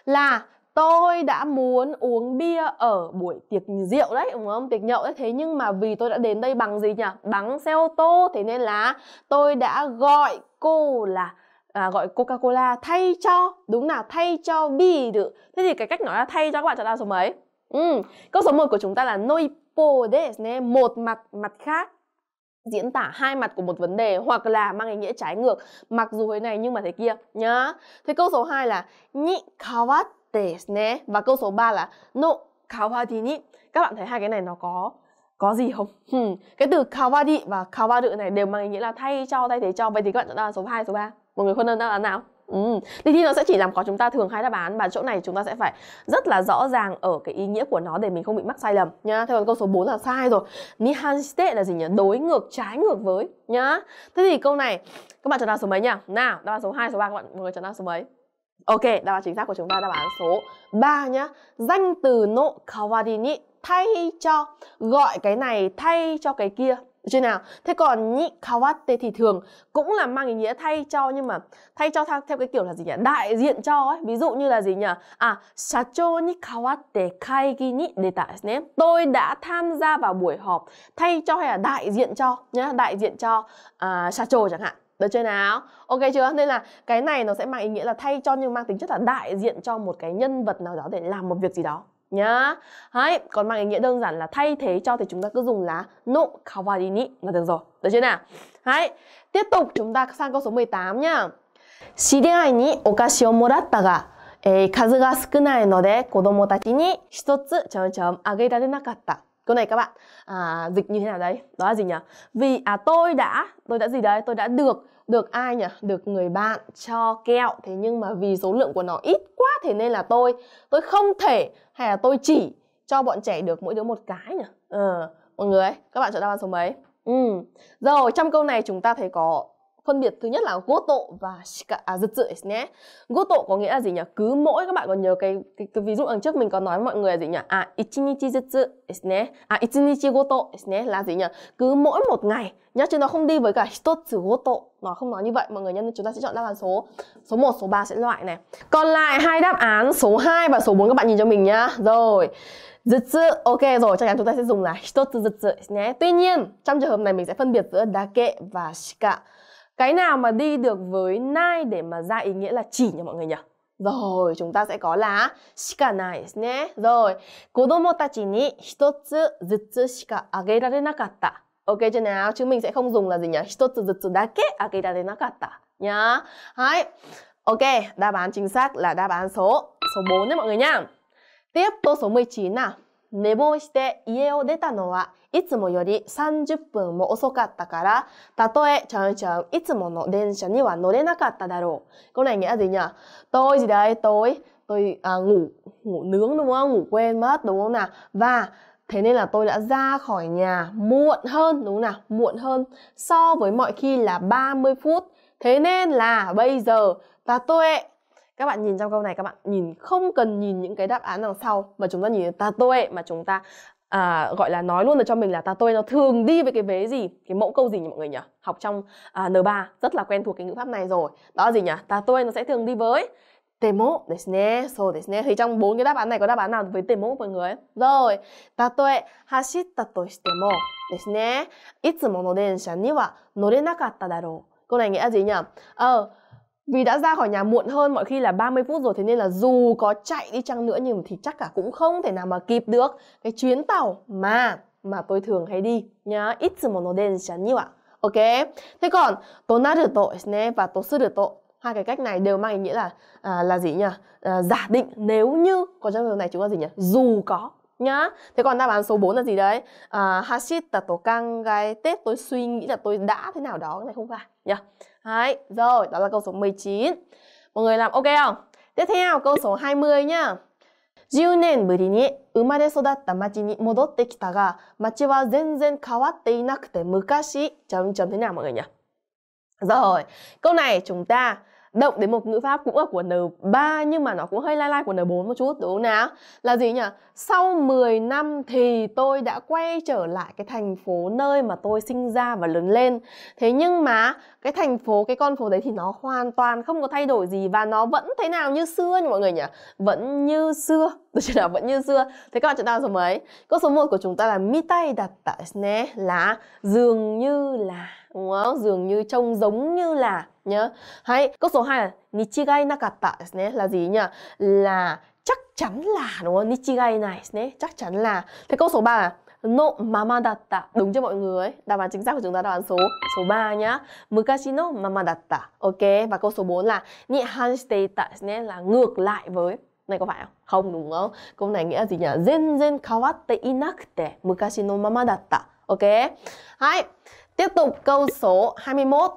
là tôi đã muốn uống bia ở buổi tiệc rượu đấy đúng không tiệc nhậu đấy thế nhưng mà vì tôi đã đến đây bằng gì nhỉ bằng xe ô tô thế nên là tôi đã gọi cô là à, gọi coca cola thay cho đúng nào thay cho bia được thế thì cái cách nói là thay cho các bạn trả đáp số mấy ừ. câu số 1 của chúng ta là noi noipo desne một mặt mặt khác diễn tả hai mặt của một vấn đề hoặc là mang ý nghĩa trái ngược mặc dù thế này nhưng mà thế kia nhá thế câu số 2 là nhị kawat desne và câu số 3 là no kawadini. Các bạn thấy hai cái này nó có có gì không? Hmm. Cái từ kawadi và kawadu này đều mang ý nghĩa là thay cho, thay thế cho. Vậy thì các bạn chọn đáp án số 2, số 3. Mọi người khôn hơn đáp án nào? Ừ. Thì thi nó sẽ chỉ làm khó chúng ta thường hai đáp án và chỗ này chúng ta sẽ phải rất là rõ ràng ở cái ý nghĩa của nó để mình không bị mắc sai lầm nhá. theo còn câu số 4 là sai rồi. Nihanshite là gì nhỉ? Đối ngược trái ngược với nhá. Thế thì câu này các bạn chọn đáp số mấy nhỉ? Nào, đáp án số 2, số 3 các bạn mọi người chọn đáp số mấy? Ok, đáp án chính xác của chúng ta đáp án số 3 nhá. Danh từ no kawari ni thay cho gọi cái này thay cho cái kia chưa nào thế còn ni Kawatte thì thường cũng là mang ý nghĩa thay cho nhưng mà thay cho theo, cái kiểu là gì nhỉ đại diện cho ấy ví dụ như là gì nhỉ à shacho ni Kawatte kaigi ni deta ne tôi đã tham gia vào buổi họp thay cho hay là đại diện cho nhá đại diện cho uh, chẳng hạn được chưa nào? Ok chưa? Nên là cái này nó sẽ mang ý nghĩa là thay cho nhưng mang tính chất là đại diện cho một cái nhân vật nào đó để làm một việc gì đó nhá. hay còn mang ý nghĩa đơn giản là thay thế cho thì chúng ta cứ dùng là no kawarini là được rồi. Được chưa nào? hãy Tiếp tục chúng ta sang câu số 18 nhá. Câu này các bạn à, dịch như thế nào đấy? Đó là gì nhỉ? Vì à tôi đã tôi đã gì đấy? Tôi đã được được ai nhỉ được người bạn cho kẹo thế nhưng mà vì số lượng của nó ít quá thế nên là tôi tôi không thể hay là tôi chỉ cho bọn trẻ được mỗi đứa một cái nhỉ ừ, mọi người các bạn chọn đáp án số mấy ừ rồi trong câu này chúng ta thấy có phân biệt thứ nhất là goto và shika à, giật rưỡi nhé goto có nghĩa là gì nhỉ cứ mỗi các bạn còn nhớ cái, cái, cái ví dụ đằng trước mình có nói với mọi người là gì nhỉ à ichinichi zutsu nhé à ichinichi goto nhé là gì nhỉ cứ mỗi một ngày nhá chứ nó không đi với cả hitotsu goto nó không nói như vậy mọi người nhân chúng ta sẽ chọn đáp án số số 1, số 3 sẽ loại này còn lại hai đáp án số 2 và số 4 các bạn nhìn cho mình nhá rồi Zutsu, ok rồi, chắc chắn chúng ta sẽ dùng là hitotsu zutsu nhé. Tuy nhiên, trong trường hợp này mình sẽ phân biệt giữa dake và shika. Cái nào mà đi được với nai để mà ra ý nghĩa là chỉ nha mọi người nhỉ? Rồi, chúng ta sẽ có là shika nai desu ne. Rồi, kodomo tachi ni hitotsu zutsu shika agerare nakatta. Ok chưa nào? Chứ mình sẽ không dùng là gì nhỉ? Hitotsu zutsu dake agerare nakatta nhá. Đấy. Ok, đáp án chính xác là đáp án số số 4 nha mọi người nhá. Tiếp câu số 19 nào. 寝坊して家を出たのはいつもより30分も遅かったから、たとえちゃうちゃういつもの電車には乗れなかっただろう。Câu này nghĩa gì nhỉ? Tôi gì đấy, tôi, tôi à, ngủ, ngủ nướng đúng không? Ngủ quên mất đúng không nào? Và thế nên là tôi đã ra khỏi nhà muộn hơn đúng không nào? Muộn hơn so với mọi khi là 30 phút. Thế nên là bây giờ, ta tôi các bạn nhìn trong câu này các bạn nhìn không cần nhìn những cái đáp án đằng sau mà chúng ta nhìn ta tôi mà chúng ta à, gọi là nói luôn được cho mình là ta tôi nó thường đi với cái vế gì cái mẫu câu gì nhỉ mọi người nhỉ học trong à, N3 rất là quen thuộc cái ngữ pháp này rồi đó là gì nhỉ ta tôi nó sẽ thường đi với demo desne so desne thì trong bốn cái đáp án này có đáp án nào với demo mọi người rồi ta tôi hashita to shitemo desne densha ni wa norenakatta daro câu này nghĩa là gì nhỉ ờ vì đã ra khỏi nhà muộn hơn mọi khi là 30 phút rồi thế nên là dù có chạy đi chăng nữa nhưng thì chắc cả cũng không thể nào mà kịp được cái chuyến tàu mà mà tôi thường hay đi nhá ít sự đen densha như ạ ok thế còn tố na được tội nè và tố sư được tội hai cái cách này đều mang ý nghĩa là à, là gì nhỉ à, giả định nếu như có trong trường này chúng ta gì nhỉ dù có nhá thế còn đáp án số 4 là gì đấy à, là tổ căng gai tết tôi suy nghĩ là tôi đã thế nào đó cái này không phải nhá đấy rồi đó là câu số 19 mọi người làm ok không tiếp theo câu số 20 nhá 10年ぶりに生まれ育った町に戻ってきたが、町は全然変わっていなくて昔、chấm chấm thế nào mọi người nhỉ? Rồi, câu này chúng ta động đến một ngữ pháp cũng là của N3 nhưng mà nó cũng hơi lai lai của N4 một chút đúng không nào? Là gì nhỉ? Sau 10 năm thì tôi đã quay trở lại cái thành phố nơi mà tôi sinh ra và lớn lên. Thế nhưng mà cái thành phố, cái con phố đấy thì nó hoàn toàn không có thay đổi gì và nó vẫn thế nào như xưa nhỉ mọi người nhỉ? Vẫn như xưa. Được <laughs> chưa nào? Vẫn như xưa. Thế các bạn chúng ta số mấy? Câu số 1 của chúng ta là mi tay đặt tại là dường như là đúng không? Dường như trông giống như là nhá. Hay, câu số 2 là nichigai nakatta là gì nhỉ? Là chắc chắn là đúng không? Nichigai này chắc chắn là. Thế câu số 3 là no mama datta đúng cho mọi người đáp án chính xác của chúng ta đáp án số số 3 nhá mukashi no mama datta ok và câu số 4 là ni han shiteita là ngược lại với này có phải không? Không đúng không? Câu này nghĩa là gì nhỉ? Zen kawatte inakute mukashi no mama datta. Ok? Hai tiếp tục câu số 21.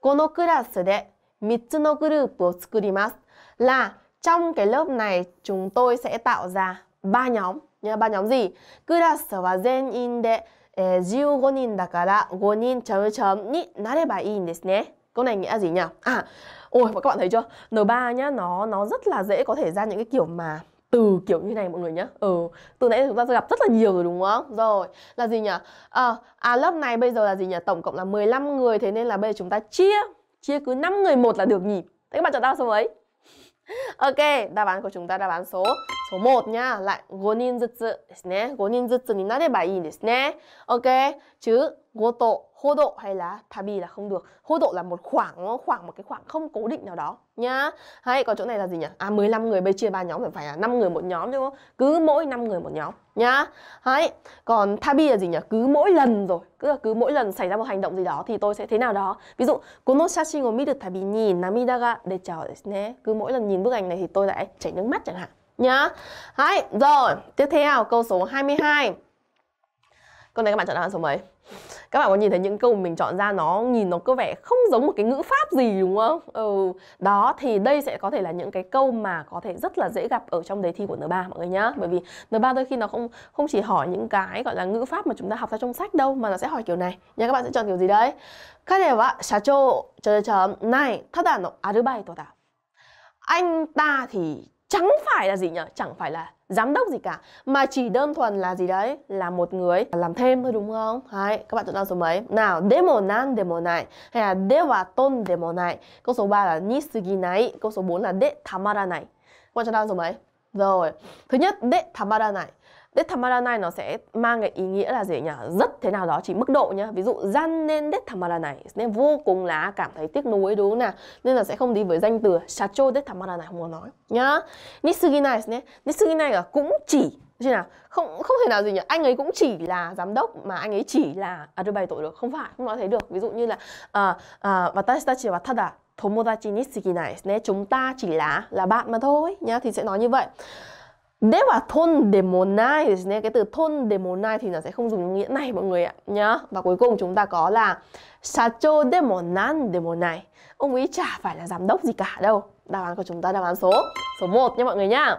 Kono class de mitsu no group wo tsukurimasu là trong cái lớp này chúng tôi sẽ tạo ra ba nhóm. Nhớ ba nhóm gì? Class wa zen e, in de 15人だから5人チャムチャムになればいいんですね。Câu này nghĩa gì nhỉ? À, ôi các bạn thấy chưa? N3 nhá, nó nó rất là dễ có thể ra những cái kiểu mà từ kiểu như này mọi người nhé ừ từ nãy chúng ta gặp rất là nhiều rồi đúng không rồi là gì nhỉ à, à lớp này bây giờ là gì nhỉ tổng cộng là 15 người thế nên là bây giờ chúng ta chia chia cứ 5 người một là được nhỉ thế các bạn chọn đáp án số mấy <laughs> ok đáp án của chúng ta đáp án số số 1 nha lại 5人ずつですね5人ずつになればいいんですね ok chứ 5 tổ hô độ hay là tabi là không được hô độ là một khoảng khoảng một cái khoảng không cố định nào đó nhá hay còn chỗ này là gì nhỉ à 15 người bây chia ba nhóm phải là 5 người một nhóm đúng không cứ mỗi 5 người một nhóm nhá hay còn tabi là gì nhỉ cứ mỗi lần rồi cứ là cứ mỗi lần xảy ra một hành động gì đó thì tôi sẽ thế nào đó ví dụ cô kono shashin o miru tabi nhìn namida ga để chờ, dechou cứ mỗi lần nhìn bức ảnh này thì tôi lại chảy nước mắt chẳng hạn nhá hay rồi tiếp theo câu số 22 câu này các bạn chọn đáp số mấy các bạn có nhìn thấy những câu mình chọn ra nó nhìn nó có vẻ không giống một cái ngữ pháp gì đúng không ừ đó thì đây sẽ có thể là những cái câu mà có thể rất là dễ gặp ở trong đề thi của n ba mọi người nhá bởi vì n ba đôi khi nó không không chỉ hỏi những cái gọi là ngữ pháp mà chúng ta học ra trong sách đâu mà nó sẽ hỏi kiểu này nha các bạn sẽ chọn kiểu gì đấy đề 彼は社長 chờ chờ này thất đàn nó arubaito anh ta thì chẳng phải là gì nhở chẳng phải là giám đốc gì cả mà chỉ đơn thuần là gì đấy là một người làm thêm thôi đúng không Hai, các bạn chọn đáp số mấy nào demo nan demo này hay là dewa ton demo này câu số 3 là nisugi này câu số 4 là de tamara này các bạn chọn đáp số mấy rồi thứ nhất de tamara này Dethamaranai nó sẽ mang cái ý nghĩa là gì nhỉ? Rất thế nào đó chỉ mức độ nhá. Ví dụ gian nên Dethamaranai nên vô cùng là cảm thấy tiếc nuối đúng không nào? Nên là sẽ không đi với danh từ Shacho Dethamaranai không có nói nhá. Nisuginai nè, Nisuginai à, cũng chỉ chứ nào không không thể nào gì nhỉ anh ấy cũng chỉ là giám đốc mà anh ấy chỉ là à, bày tội được không phải không nói thấy được ví dụ như là và ta chỉ và thật à Tomodachi ni suginai chúng ta chỉ là là bạn mà thôi nhá thì sẽ nói như vậy thôn ではとんでもないですね. Cái từ thôn de mo thì nó sẽ không dùng nghĩa này mọi người ạ nhá. Và cuối cùng chúng ta có là sacho de mo de mo Ông ấy chả phải là giám đốc gì cả đâu. Đáp án của chúng ta đáp án số số 1 nha mọi người nhá.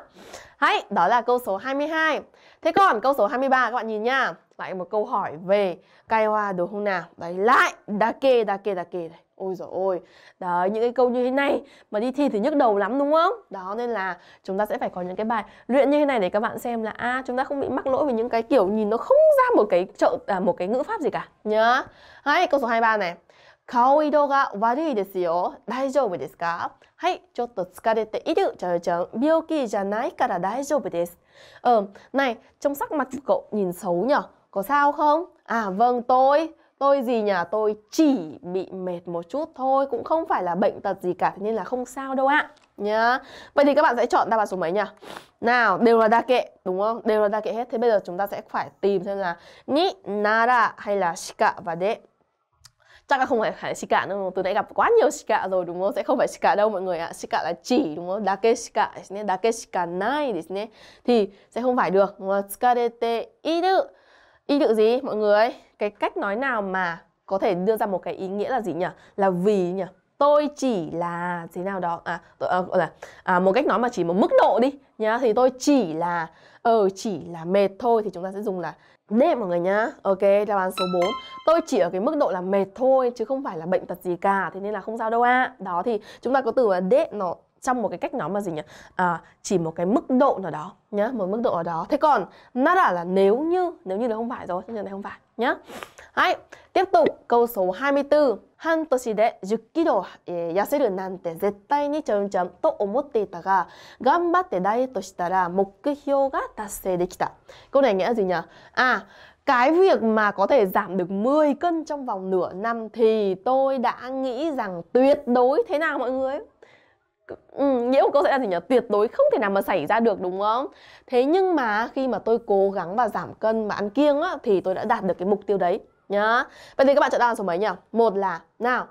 Hãy, đó là câu số 22. Thế còn câu số 23 các bạn nhìn nha. Lại một câu hỏi về Kaiwa đúng không nào. Đấy lại dake dake dake này. Ôi dồi ôi, đấy những cái câu như thế này mà đi thi thì nhức đầu lắm đúng không? Đó nên là chúng ta sẽ phải có những cái bài luyện như thế này để các bạn xem là a à, chúng ta không bị mắc lỗi về những cái kiểu nhìn nó không ra một cái trợ à, một cái ngữ pháp gì cả nhớ. Hay câu số 23 này. ga daijoubu daijoubu desu desu. ka chotto tsukarete iru janai kara 顔色が悪いですよ。大丈夫ですかはい、ちょっと疲れている、ちゃうちゃん。病気じゃないから大丈夫です。Ờ, này, trong sắc mặt của cậu nhìn xấu nhở? Có sao không? À vâng, tôi tôi gì nhà tôi chỉ bị mệt một chút thôi cũng không phải là bệnh tật gì cả thế nên là không sao đâu ạ nhá vậy thì các bạn sẽ chọn đáp án số mấy nhỉ nào đều là đa kệ đúng không đều là đa kệ hết thế bây giờ chúng ta sẽ phải tìm xem là ni nara hay là shika và đệ chắc là không phải phải shika nữa từ nãy gặp quá nhiều shika rồi đúng không sẽ không phải shika đâu mọi người ạ shika là chỉ đúng không đa dake shika dake shika nai thì sẽ không phải được đúng không? tskarete iru iru gì mọi người cái cách nói nào mà có thể đưa ra một cái ý nghĩa là gì nhỉ là vì nhỉ tôi chỉ là thế nào đó à, tôi, à, là à, một cách nói mà chỉ một mức độ đi nhá thì tôi chỉ là ờ ừ, chỉ là mệt thôi thì chúng ta sẽ dùng là đệm mọi người nhá ok đáp án số 4 tôi chỉ ở cái mức độ là mệt thôi chứ không phải là bệnh tật gì cả thế nên là không sao đâu ạ à. đó thì chúng ta có từ là đệm nó trong một cái cách nói mà gì nhỉ à, chỉ một cái mức độ nào đó nhá một mức độ ở đó thế còn nó là nếu như nếu như nó không phải rồi nhưng này không phải nhá Hãy tiếp tục câu số 24半年で1 0キロ、えー、痩せるなんて絶対にちょんちょんと思っていたが頑張ってダイエットしたら目標が達成できた câu này nghĩa gì nhỉ à cái việc mà có thể giảm được 10 cân trong vòng nửa năm thì tôi đã nghĩ rằng tuyệt đối thế nào mọi người ừ, nghĩa của câu sẽ là gì nhỉ tuyệt đối không thể nào mà xảy ra được đúng không thế nhưng mà khi mà tôi cố gắng và giảm cân và ăn kiêng á thì tôi đã đạt được cái mục tiêu đấy nhá vậy thì các bạn chọn đáp số mấy nhỉ một là nào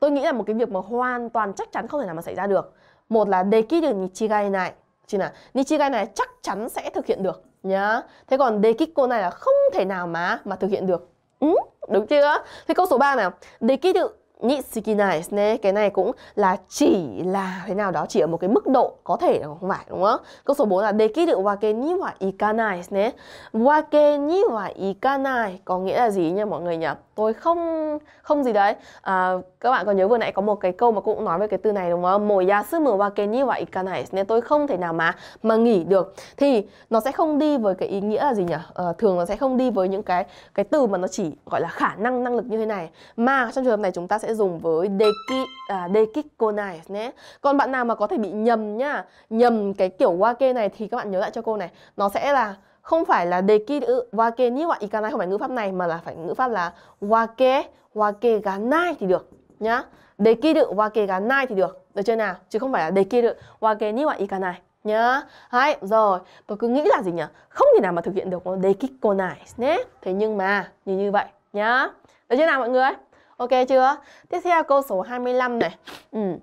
tôi nghĩ là một cái việc mà hoàn toàn chắc chắn không thể nào mà xảy ra được một là đề ký được nichigai này chỉ là nichigai này chắc chắn sẽ thực hiện được nhá thế còn đề ký cô này là không thể nào mà mà thực hiện được ừ, đúng chưa thế câu số 3 nào đề ký được Nitsuki nice cái này cũng là chỉ là thế nào đó chỉ ở một cái mức độ có thể là không phải đúng không? Câu số 4 là dekiru wake ni wa ikanai ne. Wake ni wa ikanai có nghĩa là gì nha mọi người nhỉ? Tôi không không gì đấy. À, các bạn có nhớ vừa nãy có một cái câu mà cũng nói về cái từ này đúng không? Moi yasumu wake ni wa ikanai nên tôi không thể nào mà mà nghỉ được. Thì nó sẽ không đi với cái ý nghĩa là gì nhỉ? À, thường nó sẽ không đi với những cái cái từ mà nó chỉ gọi là khả năng năng lực như thế này. Mà trong trường hợp này chúng ta sẽ sẽ dùng với deki à, dekiko này nhé còn bạn nào mà có thể bị nhầm nhá nhầm cái kiểu wake này thì các bạn nhớ lại cho cô này nó sẽ là không phải là deki wake ni wa ikanai không phải ngữ pháp này mà là phải ngữ pháp là wake wake ga nai thì được nhá deki đự wake ganai thì được được chưa nào chứ không phải là deki đự wake ni wa ikanai nhá Đấy, rồi tôi cứ nghĩ là gì nhỉ không thể nào mà thực hiện được con dekiko này nhé thế nhưng mà như như vậy nhá được chưa nào mọi người OK chưa? Tiếp theo c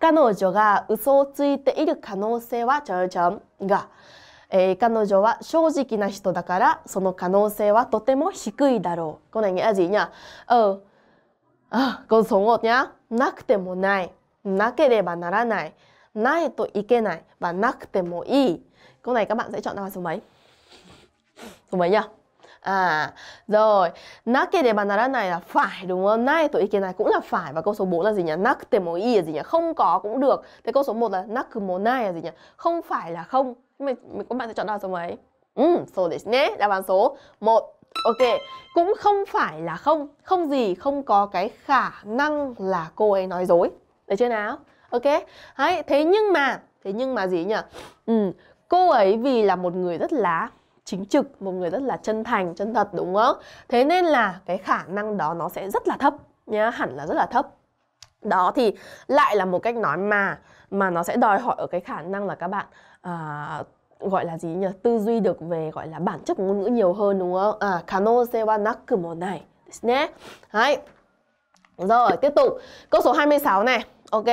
彼女が嘘をついている可能性はちょちょが、えー、彼女は正直な人だから、その可能性はとても低いだろう。この意味は、あ、ごそんを、なくてもない。なければならない。ないといけない。なくてもいい。まい。いや。À, rồi, nakedeba naranai là phải đúng không? Nai tuổi kiến này cũng là phải và câu số 4 là gì nhỉ? Nakutemo i là gì nhỉ? Không có cũng được. Thế câu số 1 là nakumo nai là gì nhỉ? Không phải là không. Mình, mình các bạn sẽ chọn đáp án số mấy? Ừ, so desu ne, đáp án số 1. Ok, cũng không phải là không, không gì không có cái khả năng là cô ấy nói dối. Được chưa nào? Ok. Đấy, thế nhưng mà, thế nhưng mà gì nhỉ? Ừ, cô ấy vì là một người rất là chính trực một người rất là chân thành chân thật đúng không thế nên là cái khả năng đó nó sẽ rất là thấp nhá hẳn là rất là thấp đó thì lại là một cách nói mà mà nó sẽ đòi hỏi ở cái khả năng là các bạn à, gọi là gì nhỉ tư duy được về gọi là bản chất ngôn ngữ nhiều hơn đúng không à kano se wa naku mo này nhé rồi tiếp tục câu số 26 này OK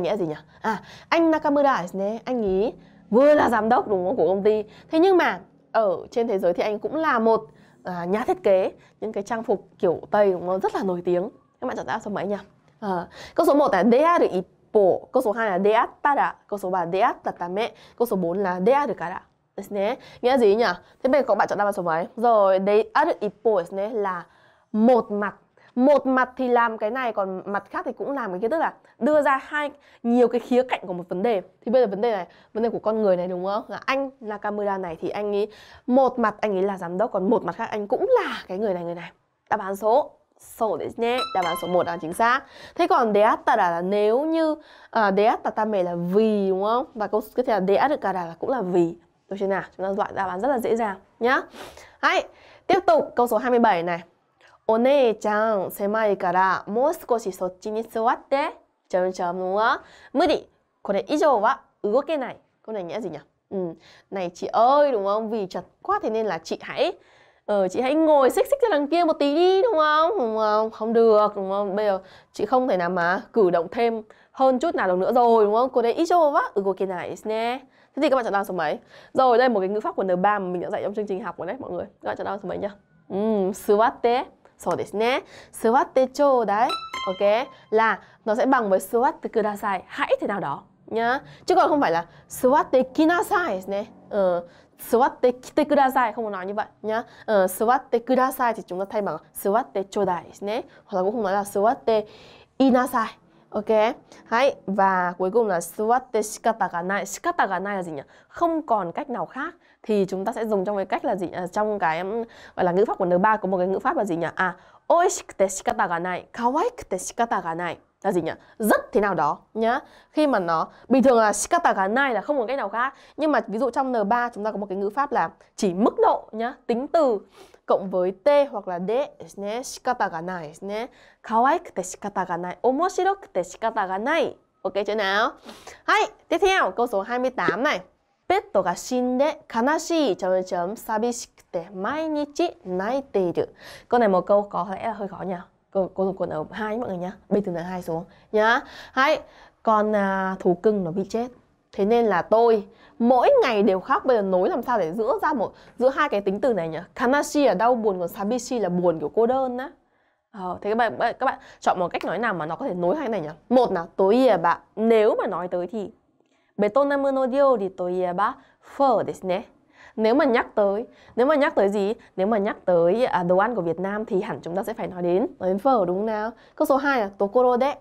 nghĩa gì nhỉ? À, anh Nakamura đấy, anh vừa là giám đốc đúng không của công ty. Thế nhưng mà ở trên thế giới thì anh cũng là một à, nhà thiết kế những cái trang phục kiểu Tây cũng rất là nổi tiếng. Các bạn chọn đáp số mấy nhỉ? À, câu số 1 là dearu ippo, câu số 2 là deattara, câu số 3 là deattatame, câu số 4 là dearu kara. ですね. gì nhỉ? Thế bây giờ các bạn chọn đáp án số mấy? Rồi, đấy ở ippo đấy là một mặt một mặt thì làm cái này còn mặt khác thì cũng làm cái kia tức là đưa ra hai nhiều cái khía cạnh của một vấn đề thì bây giờ vấn đề này vấn đề của con người này đúng không là anh là camera này thì anh ấy một mặt anh ấy là giám đốc còn một mặt khác anh cũng là cái người này người này đáp án số sổ đấy nhé đáp án số 1 là chính xác thế còn ta là nếu như ta ta deatta là vì đúng không và câu tiếp theo là deatta là cũng là vì được chưa nào? Chúng ta loại đáp án rất là dễ dàng nhá. Hãy tiếp tục câu số 27 này. お姉ちゃん狭いからもう少しそっちに座ってちゃんちゃんは無理これ以上は動けない câu này nghĩa gì nhỉ ừ. này chị ơi đúng không vì chật quá thế nên là chị hãy ờ chị hãy ngồi xích xích cho đằng kia một tí đi đúng không đúng không không được đúng không bây giờ chị không thể nào mà cử động thêm hơn chút nào được nữa rồi đúng không cô đấy ít cho quá nè thế thì các bạn chọn đáp số mấy rồi đây một cái ngữ pháp của N3 mà mình đã dạy trong chương trình học rồi đấy mọi người các bạn chọn đáp số mấy nhá um, suwatte ne suwatte cho đấy ok là nó sẽ bằng với suwatte kudasai hãy thế nào đó nhá chứ còn không phải là suwatte kinasai nè ờ suwatte kite kudasai không có nói như vậy nhá ờ suwatte kudasai thì chúng ta thay bằng suwatte chodai nè hoặc là cũng không nói là suwatte inasai Ok. Hãy và cuối cùng là suwatte shikata ga nai. Shikata ga nai là gì nhỉ? Không còn cách nào khác thì chúng ta sẽ dùng trong cái cách là gì à, trong cái gọi là ngữ pháp của N3 có một cái ngữ pháp là gì nhỉ? À, oishikute shikata ga nai, kawaikute shikata ga nai là gì nhỉ rất thế nào đó nhá khi mà nó bình thường là shikataganai là không có cách nào khác nhưng mà ví dụ trong N3 chúng ta có một cái ngữ pháp là chỉ mức độ nhá tính từ cộng với t hoặc là de ですね shikataganai ですね可愛くて仕方がない面白くて仕方がない ok chưa nào hay tiếp theo câu số 28 này ペットが死んで悲しいチャムチャム寂しくて毎日泣いている câu này một câu có lẽ là hơi khó nhỉ cô, cô dùng quần ở hai mọi người nhá bây từ n hai xuống nhá hãy còn à, thú cưng nó bị chết thế nên là tôi mỗi ngày đều khóc bây giờ nối làm sao để giữa ra một giữa hai cái tính từ này nhỉ kanashi là đau buồn còn sabishi là buồn kiểu cô đơn á ờ, thế các bạn các bạn chọn một cách nói nào mà nó có thể nối hai cái này nhỉ một là tối ỉa bạn nếu mà nói tới thì no dio thì tối ỉa ba phở ですね nếu mà nhắc tới nếu mà nhắc tới gì nếu mà nhắc tới à, đồ ăn của Việt Nam thì hẳn chúng ta sẽ phải nói đến nói đến phở đúng không nào câu số 2 là tokoro de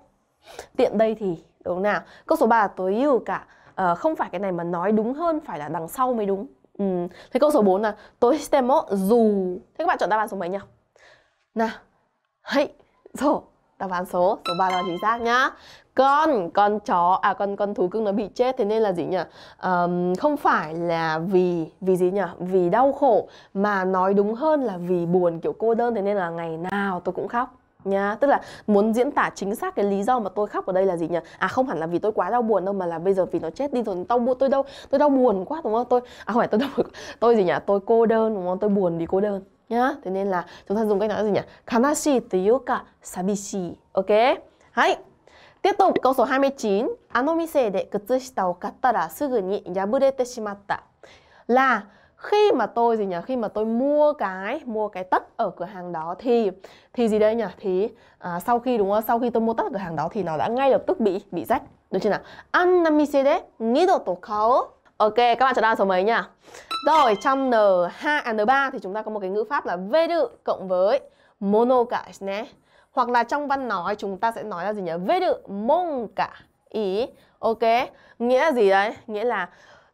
tiện đây thì đúng không nào câu số 3 là tối ưu cả à, không phải cái này mà nói đúng hơn phải là đằng sau mới đúng ừ. thế câu số 4 là tối stemo dù thế các bạn chọn đáp án số mấy nhỉ nào hãy rồi đáp án số số 3 là chính xác nhá con con chó à con con thú cưng nó bị chết thế nên là gì nhỉ um, không phải là vì vì gì nhỉ vì đau khổ mà nói đúng hơn là vì buồn kiểu cô đơn thế nên là ngày nào tôi cũng khóc nhá tức là muốn diễn tả chính xác cái lý do mà tôi khóc ở đây là gì nhỉ à không hẳn là vì tôi quá đau buồn đâu mà là bây giờ vì nó chết đi rồi tao buồn tôi đâu tôi đau buồn quá đúng không tôi à không phải tôi đau tôi gì nhỉ tôi cô đơn đúng không tôi buồn vì cô đơn nhá thế nên là chúng ta dùng cách nói gì nhỉ kanashi to sabishi ok hãy tiếp tục câu số 29 ano mise de kutsushita o katta ra sugu ni yaburete shimatta là khi mà tôi gì nhỉ khi mà tôi mua cái mua cái tất ở cửa hàng đó thì thì gì đây nhỉ thì à, sau khi đúng không sau khi tôi mua tất ở cửa hàng đó thì nó đã ngay lập tức bị bị rách được chưa nào Anomise de nido to kao Ok, các bạn trả lời số mấy nhỉ? Rồi, trong N2 à N3 thì chúng ta có một cái ngữ pháp là veru cộng với mono cả nhé. Hoặc là trong văn nói chúng ta sẽ nói là gì nhỉ? Veru mong cả ý. Ok, nghĩa là gì đấy? Nghĩa là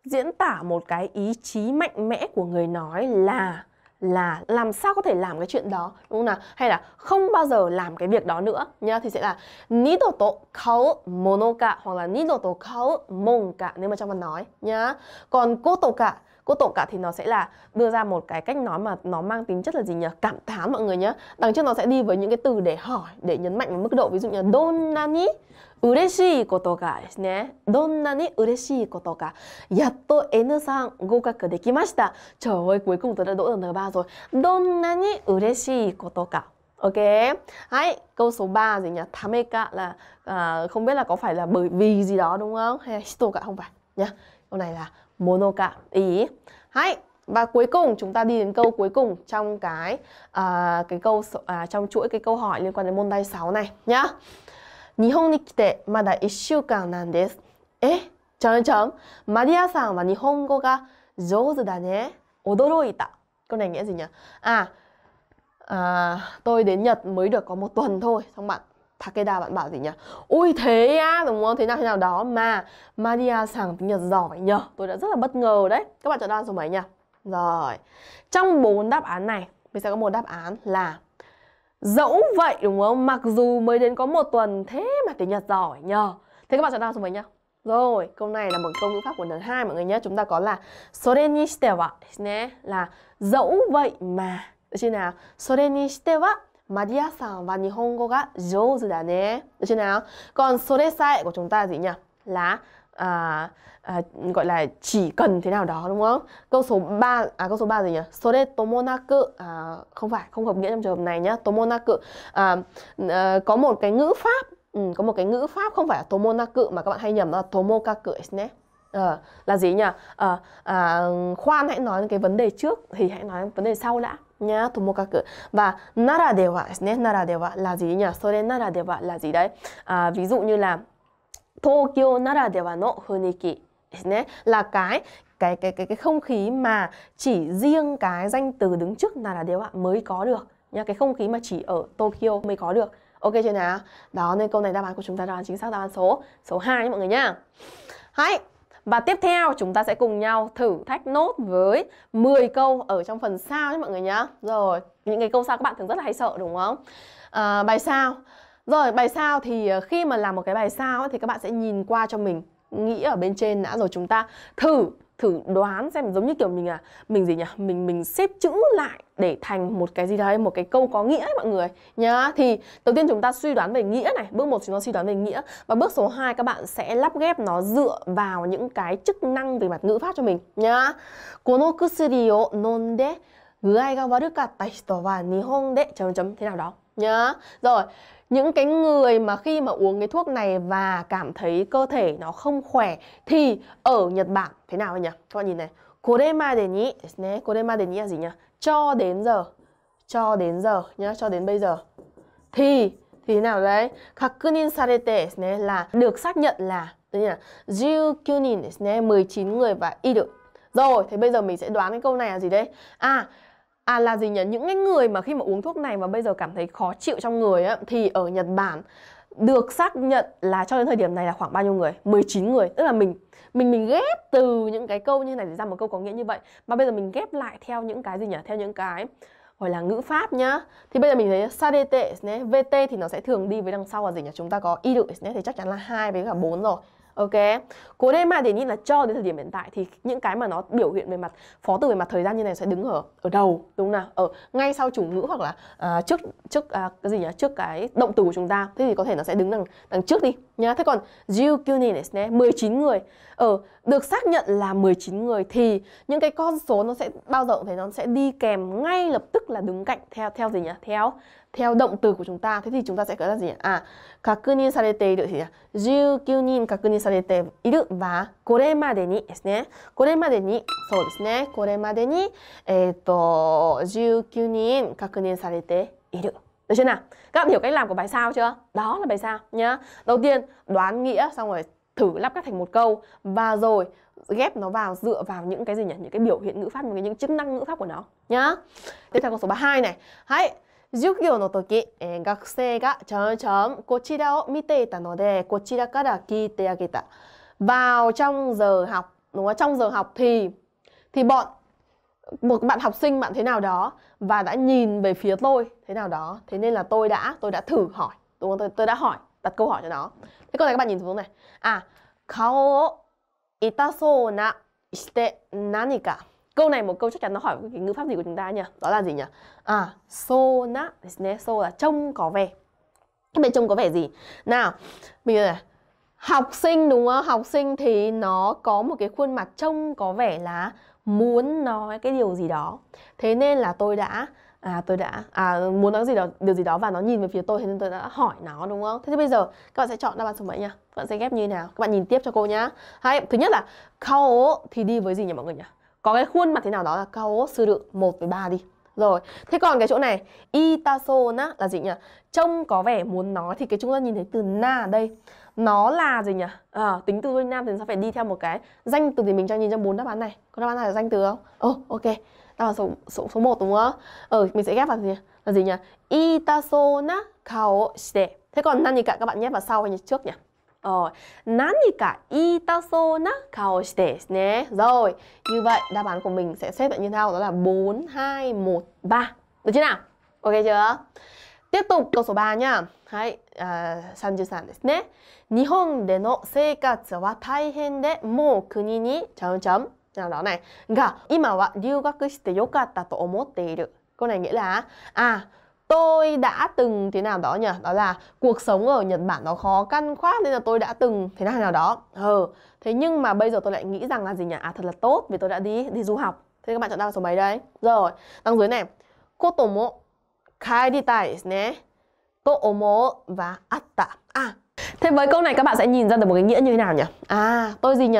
diễn tả một cái ý chí mạnh mẽ của người nói là là làm sao có thể làm cái chuyện đó đúng không nào hay là không bao giờ làm cái việc đó nữa nhá thì sẽ là ni đồ tổ khấu mono cả hoặc là ni đồ tổ khấu mông cả nếu mà trong văn nói nhá còn cô tổ cả cô tổ cả thì nó sẽ là đưa ra một cái cách nói mà nó mang tính chất là gì nhỉ cảm thán mọi người nhé đằng trước nó sẽ đi với những cái từ để hỏi để nhấn mạnh vào mức độ ví dụ như donna ni ureshi koto ga nhé, ne donna ni ureshi koto ga yatto n3 gokaku dekimashita trời ơi cuối cùng tôi đã đỗ được n ba rồi donna ni ureshi koto ga Ok, hãy câu số 3 gì nhỉ? Tameka là à, không biết là có phải là bởi vì gì đó đúng không? Hay là hito cả không phải nhá. Câu này là mono cả ý. Hãy và cuối cùng chúng ta đi đến câu cuối cùng trong cái à, cái câu à, trong chuỗi cái câu hỏi liên quan đến môn day 6 này nhá. Nihon ni kite mada 1 shukan nan desu. Eh, chấm chấm. Maria-san wa Nihongo ga jouzu da ne. Odoroita. Câu này nghĩa gì nhỉ? À, à tôi đến Nhật mới được có một tuần thôi xong bạn Takeda bạn bảo gì nhỉ Ui thế á đúng không thế nào thế nào đó mà Maria sàng tiếng Nhật giỏi nhở Tôi đã rất là bất ngờ đấy Các bạn chọn đáp án số mấy nhỉ Rồi Trong bốn đáp án này Mình sẽ có một đáp án là Dẫu vậy đúng không Mặc dù mới đến có một tuần Thế mà tiếng Nhật giỏi nhờ Thế các bạn chọn đáp án số mấy nhỉ rồi, câu này là một câu ngữ pháp của N2 mọi người nhé. Chúng ta có là Sore ni shite wa, là dẫu vậy mà. Được chưa nào? Sore ni shite wa Maria san và Nihongo ga jōzu da ne. Được nào? Còn sore sai của chúng ta gì nhỉ? Là à, à, gọi là chỉ cần thế nào đó đúng không? Câu số 3 à câu số 3 gì nhỉ? Sore tomonaku à, không phải, không hợp nghĩa trong trường hợp này nhá. Tomonaku à, có một cái ngữ pháp ừ, có một cái ngữ pháp không phải là tomonaku mà các bạn hay nhầm đó là tomokaku ne. Ờ, là gì nhỉ? Ờ, à, khoan hãy nói cái vấn đề trước thì hãy nói vấn đề sau đã nhá thủ mô các cử và naradewa nhé naradewa là gì nhỉ so đến naradewa là gì đấy à, ví dụ như là Tokyo naradewa no funiki ですね là cái cái cái cái cái không khí mà chỉ riêng cái danh từ đứng trước naradewa mới có được nhá cái không khí mà chỉ ở Tokyo mới có được ok chưa nào đó nên câu này đáp án của chúng ta là chính xác đáp án số số 2 nhé mọi người nhá Hi. Và tiếp theo chúng ta sẽ cùng nhau thử thách nốt với 10 câu ở trong phần sao nhé mọi người nhá. Rồi, những cái câu sao các bạn thường rất là hay sợ đúng không? À, bài sao. Rồi, bài sao thì à, khi mà làm một cái bài sao thì các bạn sẽ nhìn qua cho mình, nghĩ ở bên trên đã rồi chúng ta thử thử đoán xem giống như kiểu mình à mình gì nhỉ mình mình xếp chữ lại để thành một cái gì đấy một cái câu có nghĩa ấy, mọi người nhá thì đầu tiên chúng ta suy đoán về nghĩa này bước một chúng ta suy đoán về nghĩa và bước số 2 các bạn sẽ lắp ghép nó dựa vào những cái chức năng về mặt ngữ pháp cho mình nhá kono kusuri o nonde guai ga warukatta hito wa nihon de chấm chấm thế nào đó nhá rồi những cái người mà khi mà uống cái thuốc này và cảm thấy cơ thể nó không khỏe thì ở Nhật Bản thế nào nhỉ? Các bạn nhìn này. Kodema de ni, né, kodema de ni là gì nhỉ? Cho đến giờ. Cho đến giờ nhá, cho đến bây giờ. Thì thì thế nào đấy? Kakunin sarete né là được xác nhận là tức là 19 né 19 người và y được. Rồi, thế bây giờ mình sẽ đoán cái câu này là gì đấy? À, À là gì nhỉ? Những cái người mà khi mà uống thuốc này mà bây giờ cảm thấy khó chịu trong người á, thì ở Nhật Bản được xác nhận là cho đến thời điểm này là khoảng bao nhiêu người? 19 người, tức là mình mình mình ghép từ những cái câu như này để ra một câu có nghĩa như vậy. Mà bây giờ mình ghép lại theo những cái gì nhỉ? Theo những cái gọi là ngữ pháp nhá. Thì bây giờ mình thấy sadete, VT thì nó sẽ thường đi với đằng sau là gì nhỉ? Chúng ta có idu thì chắc chắn là hai với cả bốn rồi. Ok, cố đêm mà để nhìn là cho đến thời điểm hiện tại thì những cái mà nó biểu hiện về mặt phó từ về mặt thời gian như này sẽ đứng ở ở đầu đúng không nào? Ở ngay sau chủ ngữ hoặc là à, trước trước à, cái gì nhỉ? Trước cái động từ của chúng ta. Thế thì có thể nó sẽ đứng đằng đằng trước đi nhá. Thế còn này 19 người. Ở được xác nhận là 19 người thì những cái con số nó sẽ bao giờ thì nó sẽ đi kèm ngay lập tức là đứng cạnh theo theo gì nhỉ? Theo theo động từ của chúng ta thế thì chúng ta sẽ có là gì à kakunin sarete iru thì 19人確認されているはこれまでにですねこれまでにそうですねこれまでにえっ、ー、と19人確認されている được chưa nào các bạn hiểu cách làm của bài sao chưa đó là bài sao nhá đầu tiên đoán nghĩa xong rồi thử lắp các thành một câu và rồi ghép nó vào dựa vào những cái gì nhỉ những cái biểu hiện ngữ pháp những cái những chức năng ngữ pháp của nó nhá tiếp theo câu số 32 này hãy 授業の時、えー、学生がちょんちょんこちらを見ていたので、こちらから聞いてあげた。vào trong giờ học, đúng không? Trong giờ học thì thì bọn một bạn học sinh bạn thế nào đó và đã nhìn về phía tôi thế nào đó. Thế nên là tôi đã tôi đã thử hỏi, đúng không? Tôi tôi đã hỏi, đặt câu hỏi cho nó. Thế câu này các bạn nhìn xuống này. À, kao Itaso na shite nanika. Câu này một câu chắc chắn nó hỏi cái ngữ pháp gì của chúng ta nhỉ? Đó là gì nhỉ? à so na ですね so là trông có vẻ cái bạn trông có vẻ gì nào mình là học sinh đúng không học sinh thì nó có một cái khuôn mặt trông có vẻ là muốn nói cái điều gì đó thế nên là tôi đã à tôi đã à, muốn nói gì đó điều gì đó và nó nhìn về phía tôi thế nên tôi đã hỏi nó đúng không thế thì bây giờ các bạn sẽ chọn đáp án số mấy nhỉ các bạn sẽ ghép như nào các bạn nhìn tiếp cho cô nhá Hay, thứ nhất là cao thì đi với gì nhỉ mọi người nhỉ có cái khuôn mặt thế nào đó là cao sự một với ba đi rồi, thế còn cái chỗ này Itaso na là gì nhỉ? Trông có vẻ muốn nói thì cái chúng ta nhìn thấy từ na ở đây Nó là gì nhỉ? À, tính từ Nam thì sao phải đi theo một cái Danh từ thì mình cho nhìn trong bốn đáp án này Có đáp án nào là danh từ không? Ồ, oh, ok Đáp án số, số, số 1 đúng không? Ừ, mình sẽ ghép vào gì Là gì nhỉ? Itaso na kao shite Thế còn nan gì cả các bạn nhét vào sau hay trước nhỉ? Ờ, cả itaso na kao shite Rồi, như vậy đáp án của mình sẽ xếp lại như sau đó là 4 2 1 3. Được chưa nào? Ok chưa? Tiếp tục câu số 3 nhá. Hãy à, 33ですね。日本での生活は大変で、もう国にちゃんちゃん nào đó này. Ga, 今は留学してよかったと思っている. Câu này nghĩa là à tôi đã từng thế nào đó nhỉ đó là cuộc sống ở nhật bản nó khó khăn khoát nên là tôi đã từng thế nào nào đó ừ. thế nhưng mà bây giờ tôi lại nghĩ rằng là gì nhỉ à thật là tốt vì tôi đã đi đi du học thế các bạn chọn đáp số mấy đấy rồi đằng dưới này cô tổ mộ kotomo kaeritai desu ne tổ mộ và atta à Thế với câu này các bạn sẽ nhìn ra được một cái nghĩa như thế nào nhỉ? À, tôi gì nhỉ?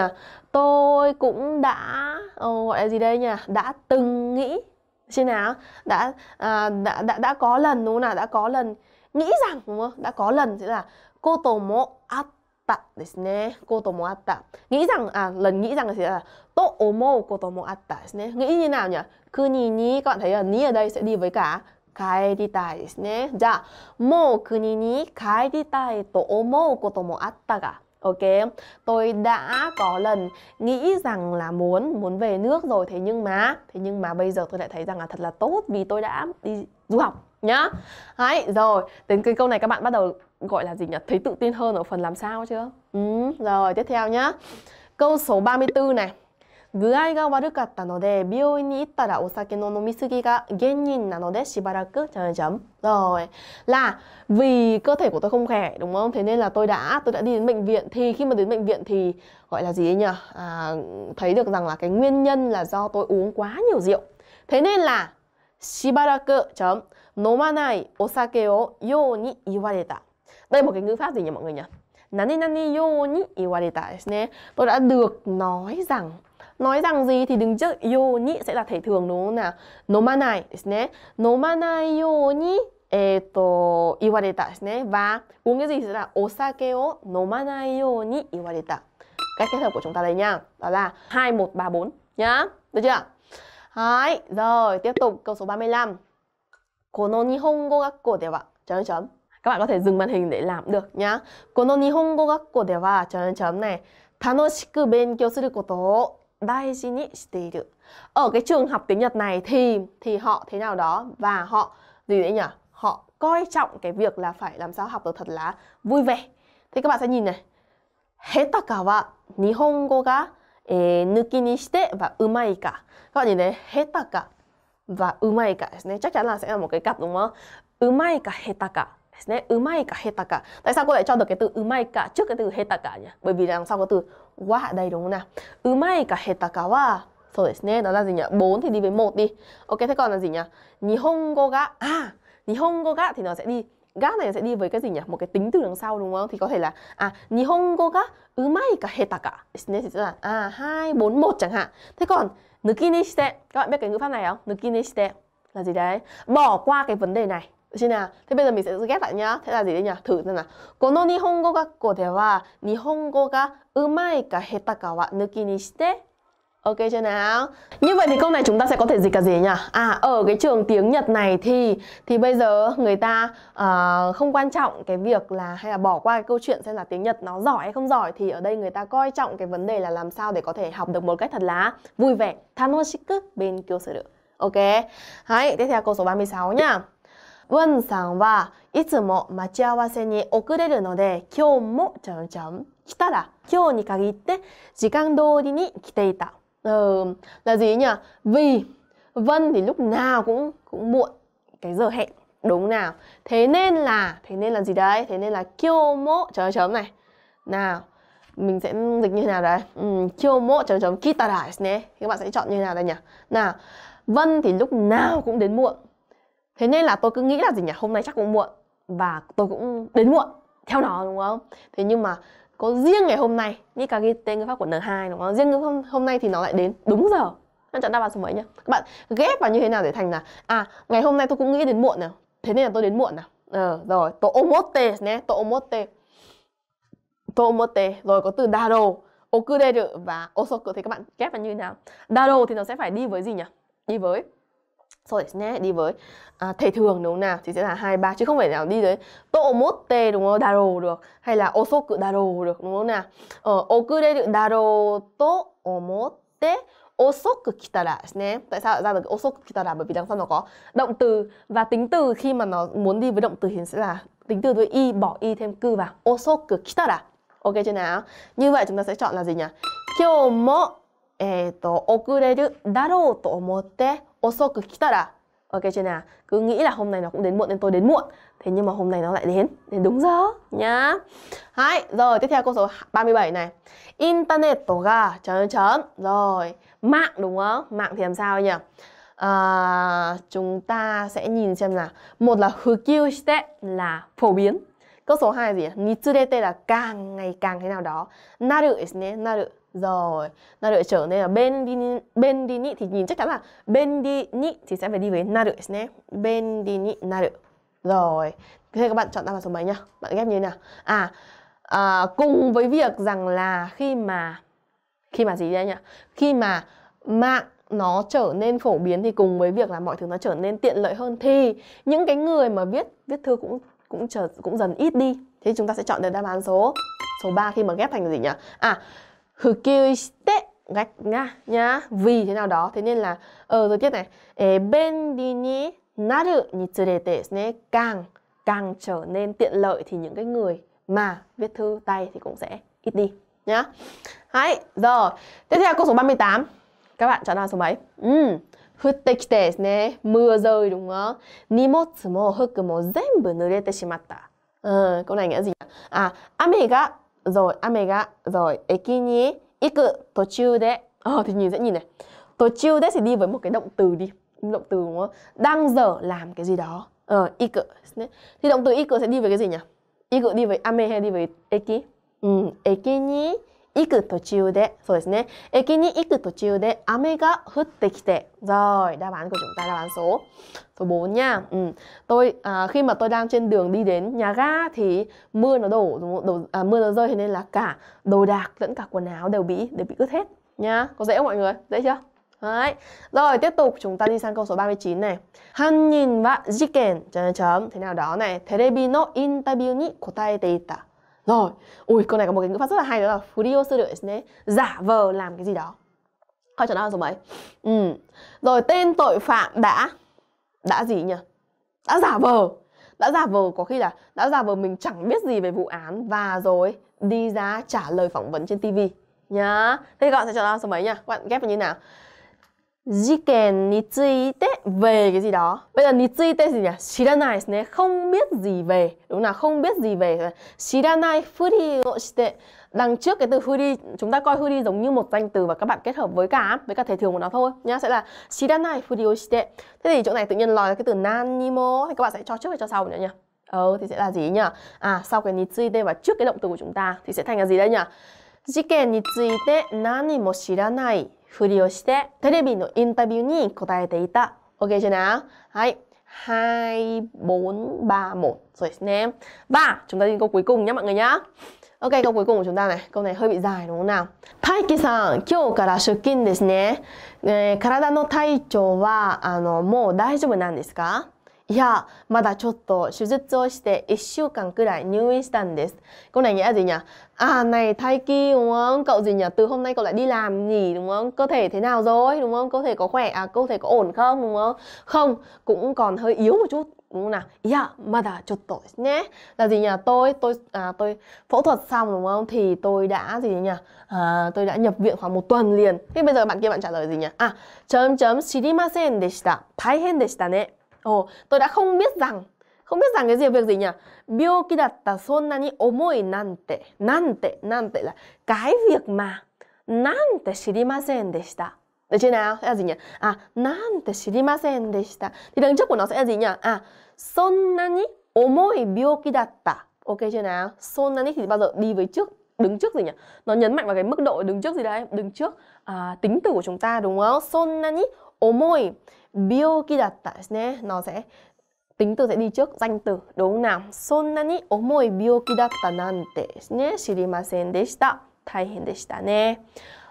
Tôi cũng đã oh, gọi là gì đây nhỉ? Đã từng nghĩ xin nào đã à, đã đã đã có lần đúng không nào đã có lần nghĩ rằng đúng không đã có lần sẽ là cô tổ mộ atta ですね cô tổ mộ atta nghĩ rằng à lần nghĩ rằng sẽ là tô omo cô tổ mộ atta ですね nghĩ như nào nhỉ cứ nhì nhí các bạn thấy là ní ở đây sẽ đi với cả 帰りたいですね。じゃあ、もう国に帰りたいと思うこともあったが、Ok, tôi đã có lần nghĩ rằng là muốn muốn về nước rồi thế nhưng mà thế nhưng mà bây giờ tôi lại thấy rằng là thật là tốt vì tôi đã đi du học nhá. Đấy, rồi, đến cái câu này các bạn bắt đầu gọi là gì nhỉ? Thấy tự tin hơn ở phần làm sao chưa? Ừ, rồi, tiếp theo nhá. Câu số 34 này. 具合が悪かったので病院に行ったらお酒の飲みすぎが原因なのでしばらく chờ chấm rồi là vì cơ thể của tôi không khỏe đúng không thế nên là tôi đã tôi đã đi đến bệnh viện thì khi mà đến bệnh viện thì gọi là gì ấy nhỉ à, thấy được rằng là cái nguyên nhân là do tôi uống quá nhiều rượu thế nên là shibaraku chấm nomanai đây một cái ngữ pháp gì nhỉ mọi người nhỉ nani tôi đã được nói rằng nói rằng gì thì đừng trước yo ni sẽ là thể thường đúng không nào nomanai ですね nomanai yo ni えっ、ー、と言われたですね và uống cái gì sẽ là osake o nomanai yo ni 言われた cách kết hợp của chúng ta đây nha đó là hai một ba bốn nhá được chưa Đấy, rồi tiếp tục câu số 35 Kono Nihongo Gakko de wa chấm chấm các bạn có thể dừng màn hình để làm được nhá. Kono Nihongo Gakko de wa chấm chấm này. Tanoshiku benkyo suru koto daijini shiteiru. Ở cái trường học tiếng Nhật này thì thì họ thế nào đó và họ gì đấy nhỉ? Họ coi trọng cái việc là phải làm sao học được thật là vui vẻ. Thế các bạn sẽ nhìn này. Hetaka wa nihongo ga e, nuki ni shite và umai ka. Các bạn nhìn đấy, hetaka và umai ka. Chắc chắn là sẽ là một cái cặp đúng không? Umai ka hetaka mai cả hết cả. Tại sao cô lại cho được cái từ mai cả trước cái từ hết cả nhỉ? Bởi vì đằng sau có từ wa ở đây đúng không nào? mai cả Umaika hetaka wa そうですね。đó là gì nhỉ? 4 thì đi với một đi. Ok, thế còn là gì nhỉ? Nihongo ga à, Nihongo ga thì nó sẽ đi ga này sẽ đi với cái gì nhỉ? Một cái tính từ đằng sau đúng không? Thì có thể là à Nihongo ga umaika hetaka. Đấy thì sẽ là à 241 chẳng hạn. Thế còn nukinishite, các bạn biết cái ngữ pháp này không? Nukinishite là gì đấy? Bỏ qua cái vấn đề này xin nào thế bây giờ mình sẽ ghép lại nhá thế là gì đây nhỉ thử xem nào kono nihongo gakko de à? wa nihongo ga umai ka heta ka wa nuki ni shite Ok chưa nào? Như vậy thì câu này chúng ta sẽ có thể dịch cả gì nhỉ? À, ở cái trường tiếng Nhật này thì thì bây giờ người ta uh, không quan trọng cái việc là hay là bỏ qua cái câu chuyện xem là tiếng Nhật nó giỏi hay không giỏi thì ở đây người ta coi trọng cái vấn đề là làm sao để có thể học được một cách thật là vui vẻ. Tanoshiku bên kyosu. Ok. Hãy tiếp theo câu số 36 nhá. ワンさんはいつも待ち合わせに遅れるので、今日もちゃんちゃん来たら、今日に限って時間通りに来ていた。Ừ, là gì nhỉ? Vì Vân thì lúc nào cũng cũng muộn cái giờ hẹn đúng nào. Thế nên là thế nên là gì đấy? Thế nên là kyomo chấm chấm này. Nào, mình sẽ dịch như thế nào đấy? Ừ, kyomo chấm chấm kitara ne. Các bạn sẽ chọn như thế nào đây nhỉ? Nào, Vân thì lúc nào cũng đến muộn thế nên là tôi cứ nghĩ là gì nhỉ hôm nay chắc cũng muộn và tôi cũng đến muộn theo nó đúng không thế nhưng mà có riêng ngày hôm nay như cả cái tên ngữ pháp của N2 đúng không riêng hôm, hôm nay thì nó lại đến đúng giờ nên chọn đáp án số mấy nhá các bạn ghép vào như thế nào để thành là à ngày hôm nay tôi cũng nghĩ đến muộn nào thế nên là tôi đến muộn nào ờ rồi to omote nhé to omote to omote rồi có từ dado okude và osoku thì các bạn ghép vào như thế nào dado thì nó sẽ phải đi với gì nhỉ đi với so nhé đi với à, thể thường đúng không nào thì sẽ là hai ba chứ không phải nào đi với tô omotte đúng không daro được hay là ô osoku daro được đúng không nào ờ, okureru ô to omotte osoku kitara nhé tại sao ra được osoku kitara bởi vì đằng sau nó có động từ và tính từ khi mà nó muốn đi với động từ thì sẽ là tính từ với y bỏ y thêm cư vào ô osoku kitara ok chưa nào như vậy chúng ta sẽ chọn là gì nhỉ kyo mo えっ、ー、と、遅れるだろうと思って Osoku kitara Ok chưa nào? Cứ nghĩ là hôm nay nó cũng đến muộn nên tôi đến muộn Thế nhưng mà hôm nay nó lại đến Đến đúng giờ nhá Hai, rồi tiếp theo câu số 37 này Internet ga chấm chấm Rồi, mạng đúng không? Mạng thì làm sao nhỉ? À, chúng ta sẽ nhìn xem là Một là hukyu shite là phổ biến Câu số 2 gì nhỉ? Nitsurete là càng ngày càng thế nào đó Naru is ne, naru rồi, naru trở nên là bendini, bendini thì nhìn chắc chắn là bendini thì sẽ phải đi với naru desu ne. Bendini naru. Rồi, thế các bạn chọn đáp án số mấy nhá? Bạn ghép như thế nào? À, à cùng với việc rằng là khi mà khi mà gì đây nhỉ? Khi mà mạng nó trở nên phổ biến thì cùng với việc là mọi thứ nó trở nên tiện lợi hơn thì những cái người mà viết viết thư cũng cũng trở cũng dần ít đi. Thế chúng ta sẽ chọn được đáp án số số 3 khi mà ghép thành gì nhỉ? À, 흑기의시대 gạch nha nhá vì thế nào đó thế nên là ở ờ, rồi tiếp này 에 벤디니 나르 니츠레테 네 càng càng trở nên tiện lợi thì những cái người mà viết thư tay thì cũng sẽ ít đi nhá. Hãy giờ tiếp theo câu số 38. Các bạn chọn là số mấy? Ừ. Futte nè, mưa rơi đúng không? Nimotsu mo fuku mo zenbu nurete shimatta. Ừ, câu này nghĩa gì? À, ame ga rồi amega, à, rồi eki ni iku, tổ chiu de. Ờ, thì nhìn sẽ nhìn này. Tổ chiu de thì đi với một cái động từ đi. Động từ đúng không? Đang giờ, làm cái gì đó. Ờ, iku. Thì động từ iku sẽ đi với cái gì nhỉ? Iku đi với ame hay đi với eki? Ừ, eki ni 行く途中で、そうですね。駅に行く途中で雨が降ってきて。Rồi, đáp án của chúng ta đáp án số số 4 nha. Ừ. Tôi à, khi mà tôi đang trên đường đi đến nhà ga thì mưa nó đổ, đổ à, mưa nó rơi thế nên là cả đồ đạc lẫn cả quần áo đều bị đều bị ướt hết nha. Có dễ không mọi người? Dễ chưa? Đấy. Rồi tiếp tục chúng ta đi sang câu số 39 này. Han nhìn và jiken chấm chấm thế nào đó này. Terebi no interview ni kotaete ita. Rồi, ui câu này có một cái ngữ pháp rất là hay đó là furioso ですね. Giả vờ làm cái gì đó. Câu trả lời là số mấy? Ừ. Rồi tên tội phạm đã đã gì nhỉ? Đã giả vờ. Đã giả vờ có khi là đã giả vờ mình chẳng biết gì về vụ án và rồi đi ra trả lời phỏng vấn trên TV, nhá. Thế các bạn sẽ trả lời số mấy nhỉ? Các bạn ghép như thế nào? 事件について về cái gì đó. Bây giờ について gì nhỉ? này Không biết gì về. Đúng là không biết gì về. đằng trước cái từ huri chúng ta coi huri giống như một danh từ và các bạn kết hợp với cả với cả thể thường của nó thôi nhá sẽ là 知らないふりをして. Thế thì chỗ này tự nhiên lòi ra cái từ nanimo thì các bạn sẽ cho trước hay cho sau nữa nhỉ? Ờ thì sẽ là gì nhỉ? À sau cái について và trước cái động từ của chúng ta thì sẽ thành là gì đây nhỉ? 事件について何も知らないふりをしてテレビのインタビューに答えていた。OK じゃなはい。はい、ボン、バー、モン。そうですね。ば、ちょっと待って、ごめんなさい。OK、ごめんなさい。ごめんなさい。ごめんなさい。ごめなパイケさん、今日から出勤ですね。え体の体調は、あの、もう大丈夫なんですか Yeah, mà đã chút tổ, いや、まだちょっと手術をして1週間くらい入院したんです。Câu này nghĩa gì nhỉ? À này thai kỳ đúng không? Cậu gì nhỉ? Từ hôm nay cậu lại đi làm nhỉ đúng không? Cơ thể thế nào rồi đúng không? Cơ thể có khỏe, à cơ thể có ổn không đúng không? Không, cũng còn hơi yếu một chút đúng không nào? Dạ, mà đã chụt tội nhé. Là gì nhỉ? Tôi, tôi, à, tôi phẫu thuật xong đúng không? Thì tôi đã gì nhỉ? À, tôi đã nhập viện khoảng một tuần liền. Thế bây giờ bạn kia bạn trả lời gì nhỉ? À, chấm chấm shirimasen deshita, taihen deshita ne. Ồ, tôi đã không biết rằng không biết rằng cái gì việc gì nhỉ? Bioki datta sonna ni omoi nante, nante, nante là cái việc mà nante shirimasen deshita. Được chưa nào? Sẽ là gì nhỉ? À, nante shirimasen deshita. Thì đằng trước của nó sẽ là gì nhỉ? À, sonna ni omoi bioki datta. Ok chưa nào? Sonna thì bao giờ đi với trước đứng trước gì nhỉ? Nó nhấn mạnh vào cái mức độ đứng trước gì đấy? Đứng trước à, tính từ của chúng ta đúng không? Sonna ni omoi 病気だったですね。なぜ tính từ sẽ đi trước danh từ đúng n n o そんなに重い病気だったなんてですね。知りませんでした。大変でしたね。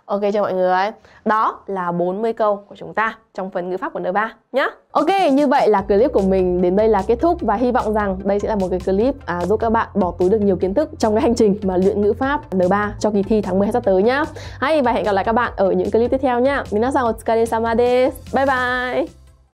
Ok cho mọi người? Đó là 40 câu của chúng ta trong phần ngữ pháp của N3 nhá. Ok, như vậy là clip của mình đến đây là kết thúc và hy vọng rằng đây sẽ là một cái clip à, giúp các bạn bỏ túi được nhiều kiến thức trong cái hành trình mà luyện ngữ pháp N3 cho kỳ thi tháng 12 sắp tới nhá. Hay và hẹn gặp lại các bạn ở những clip tiếp theo nhá. Minasan otsukaresama desu. Bye bye.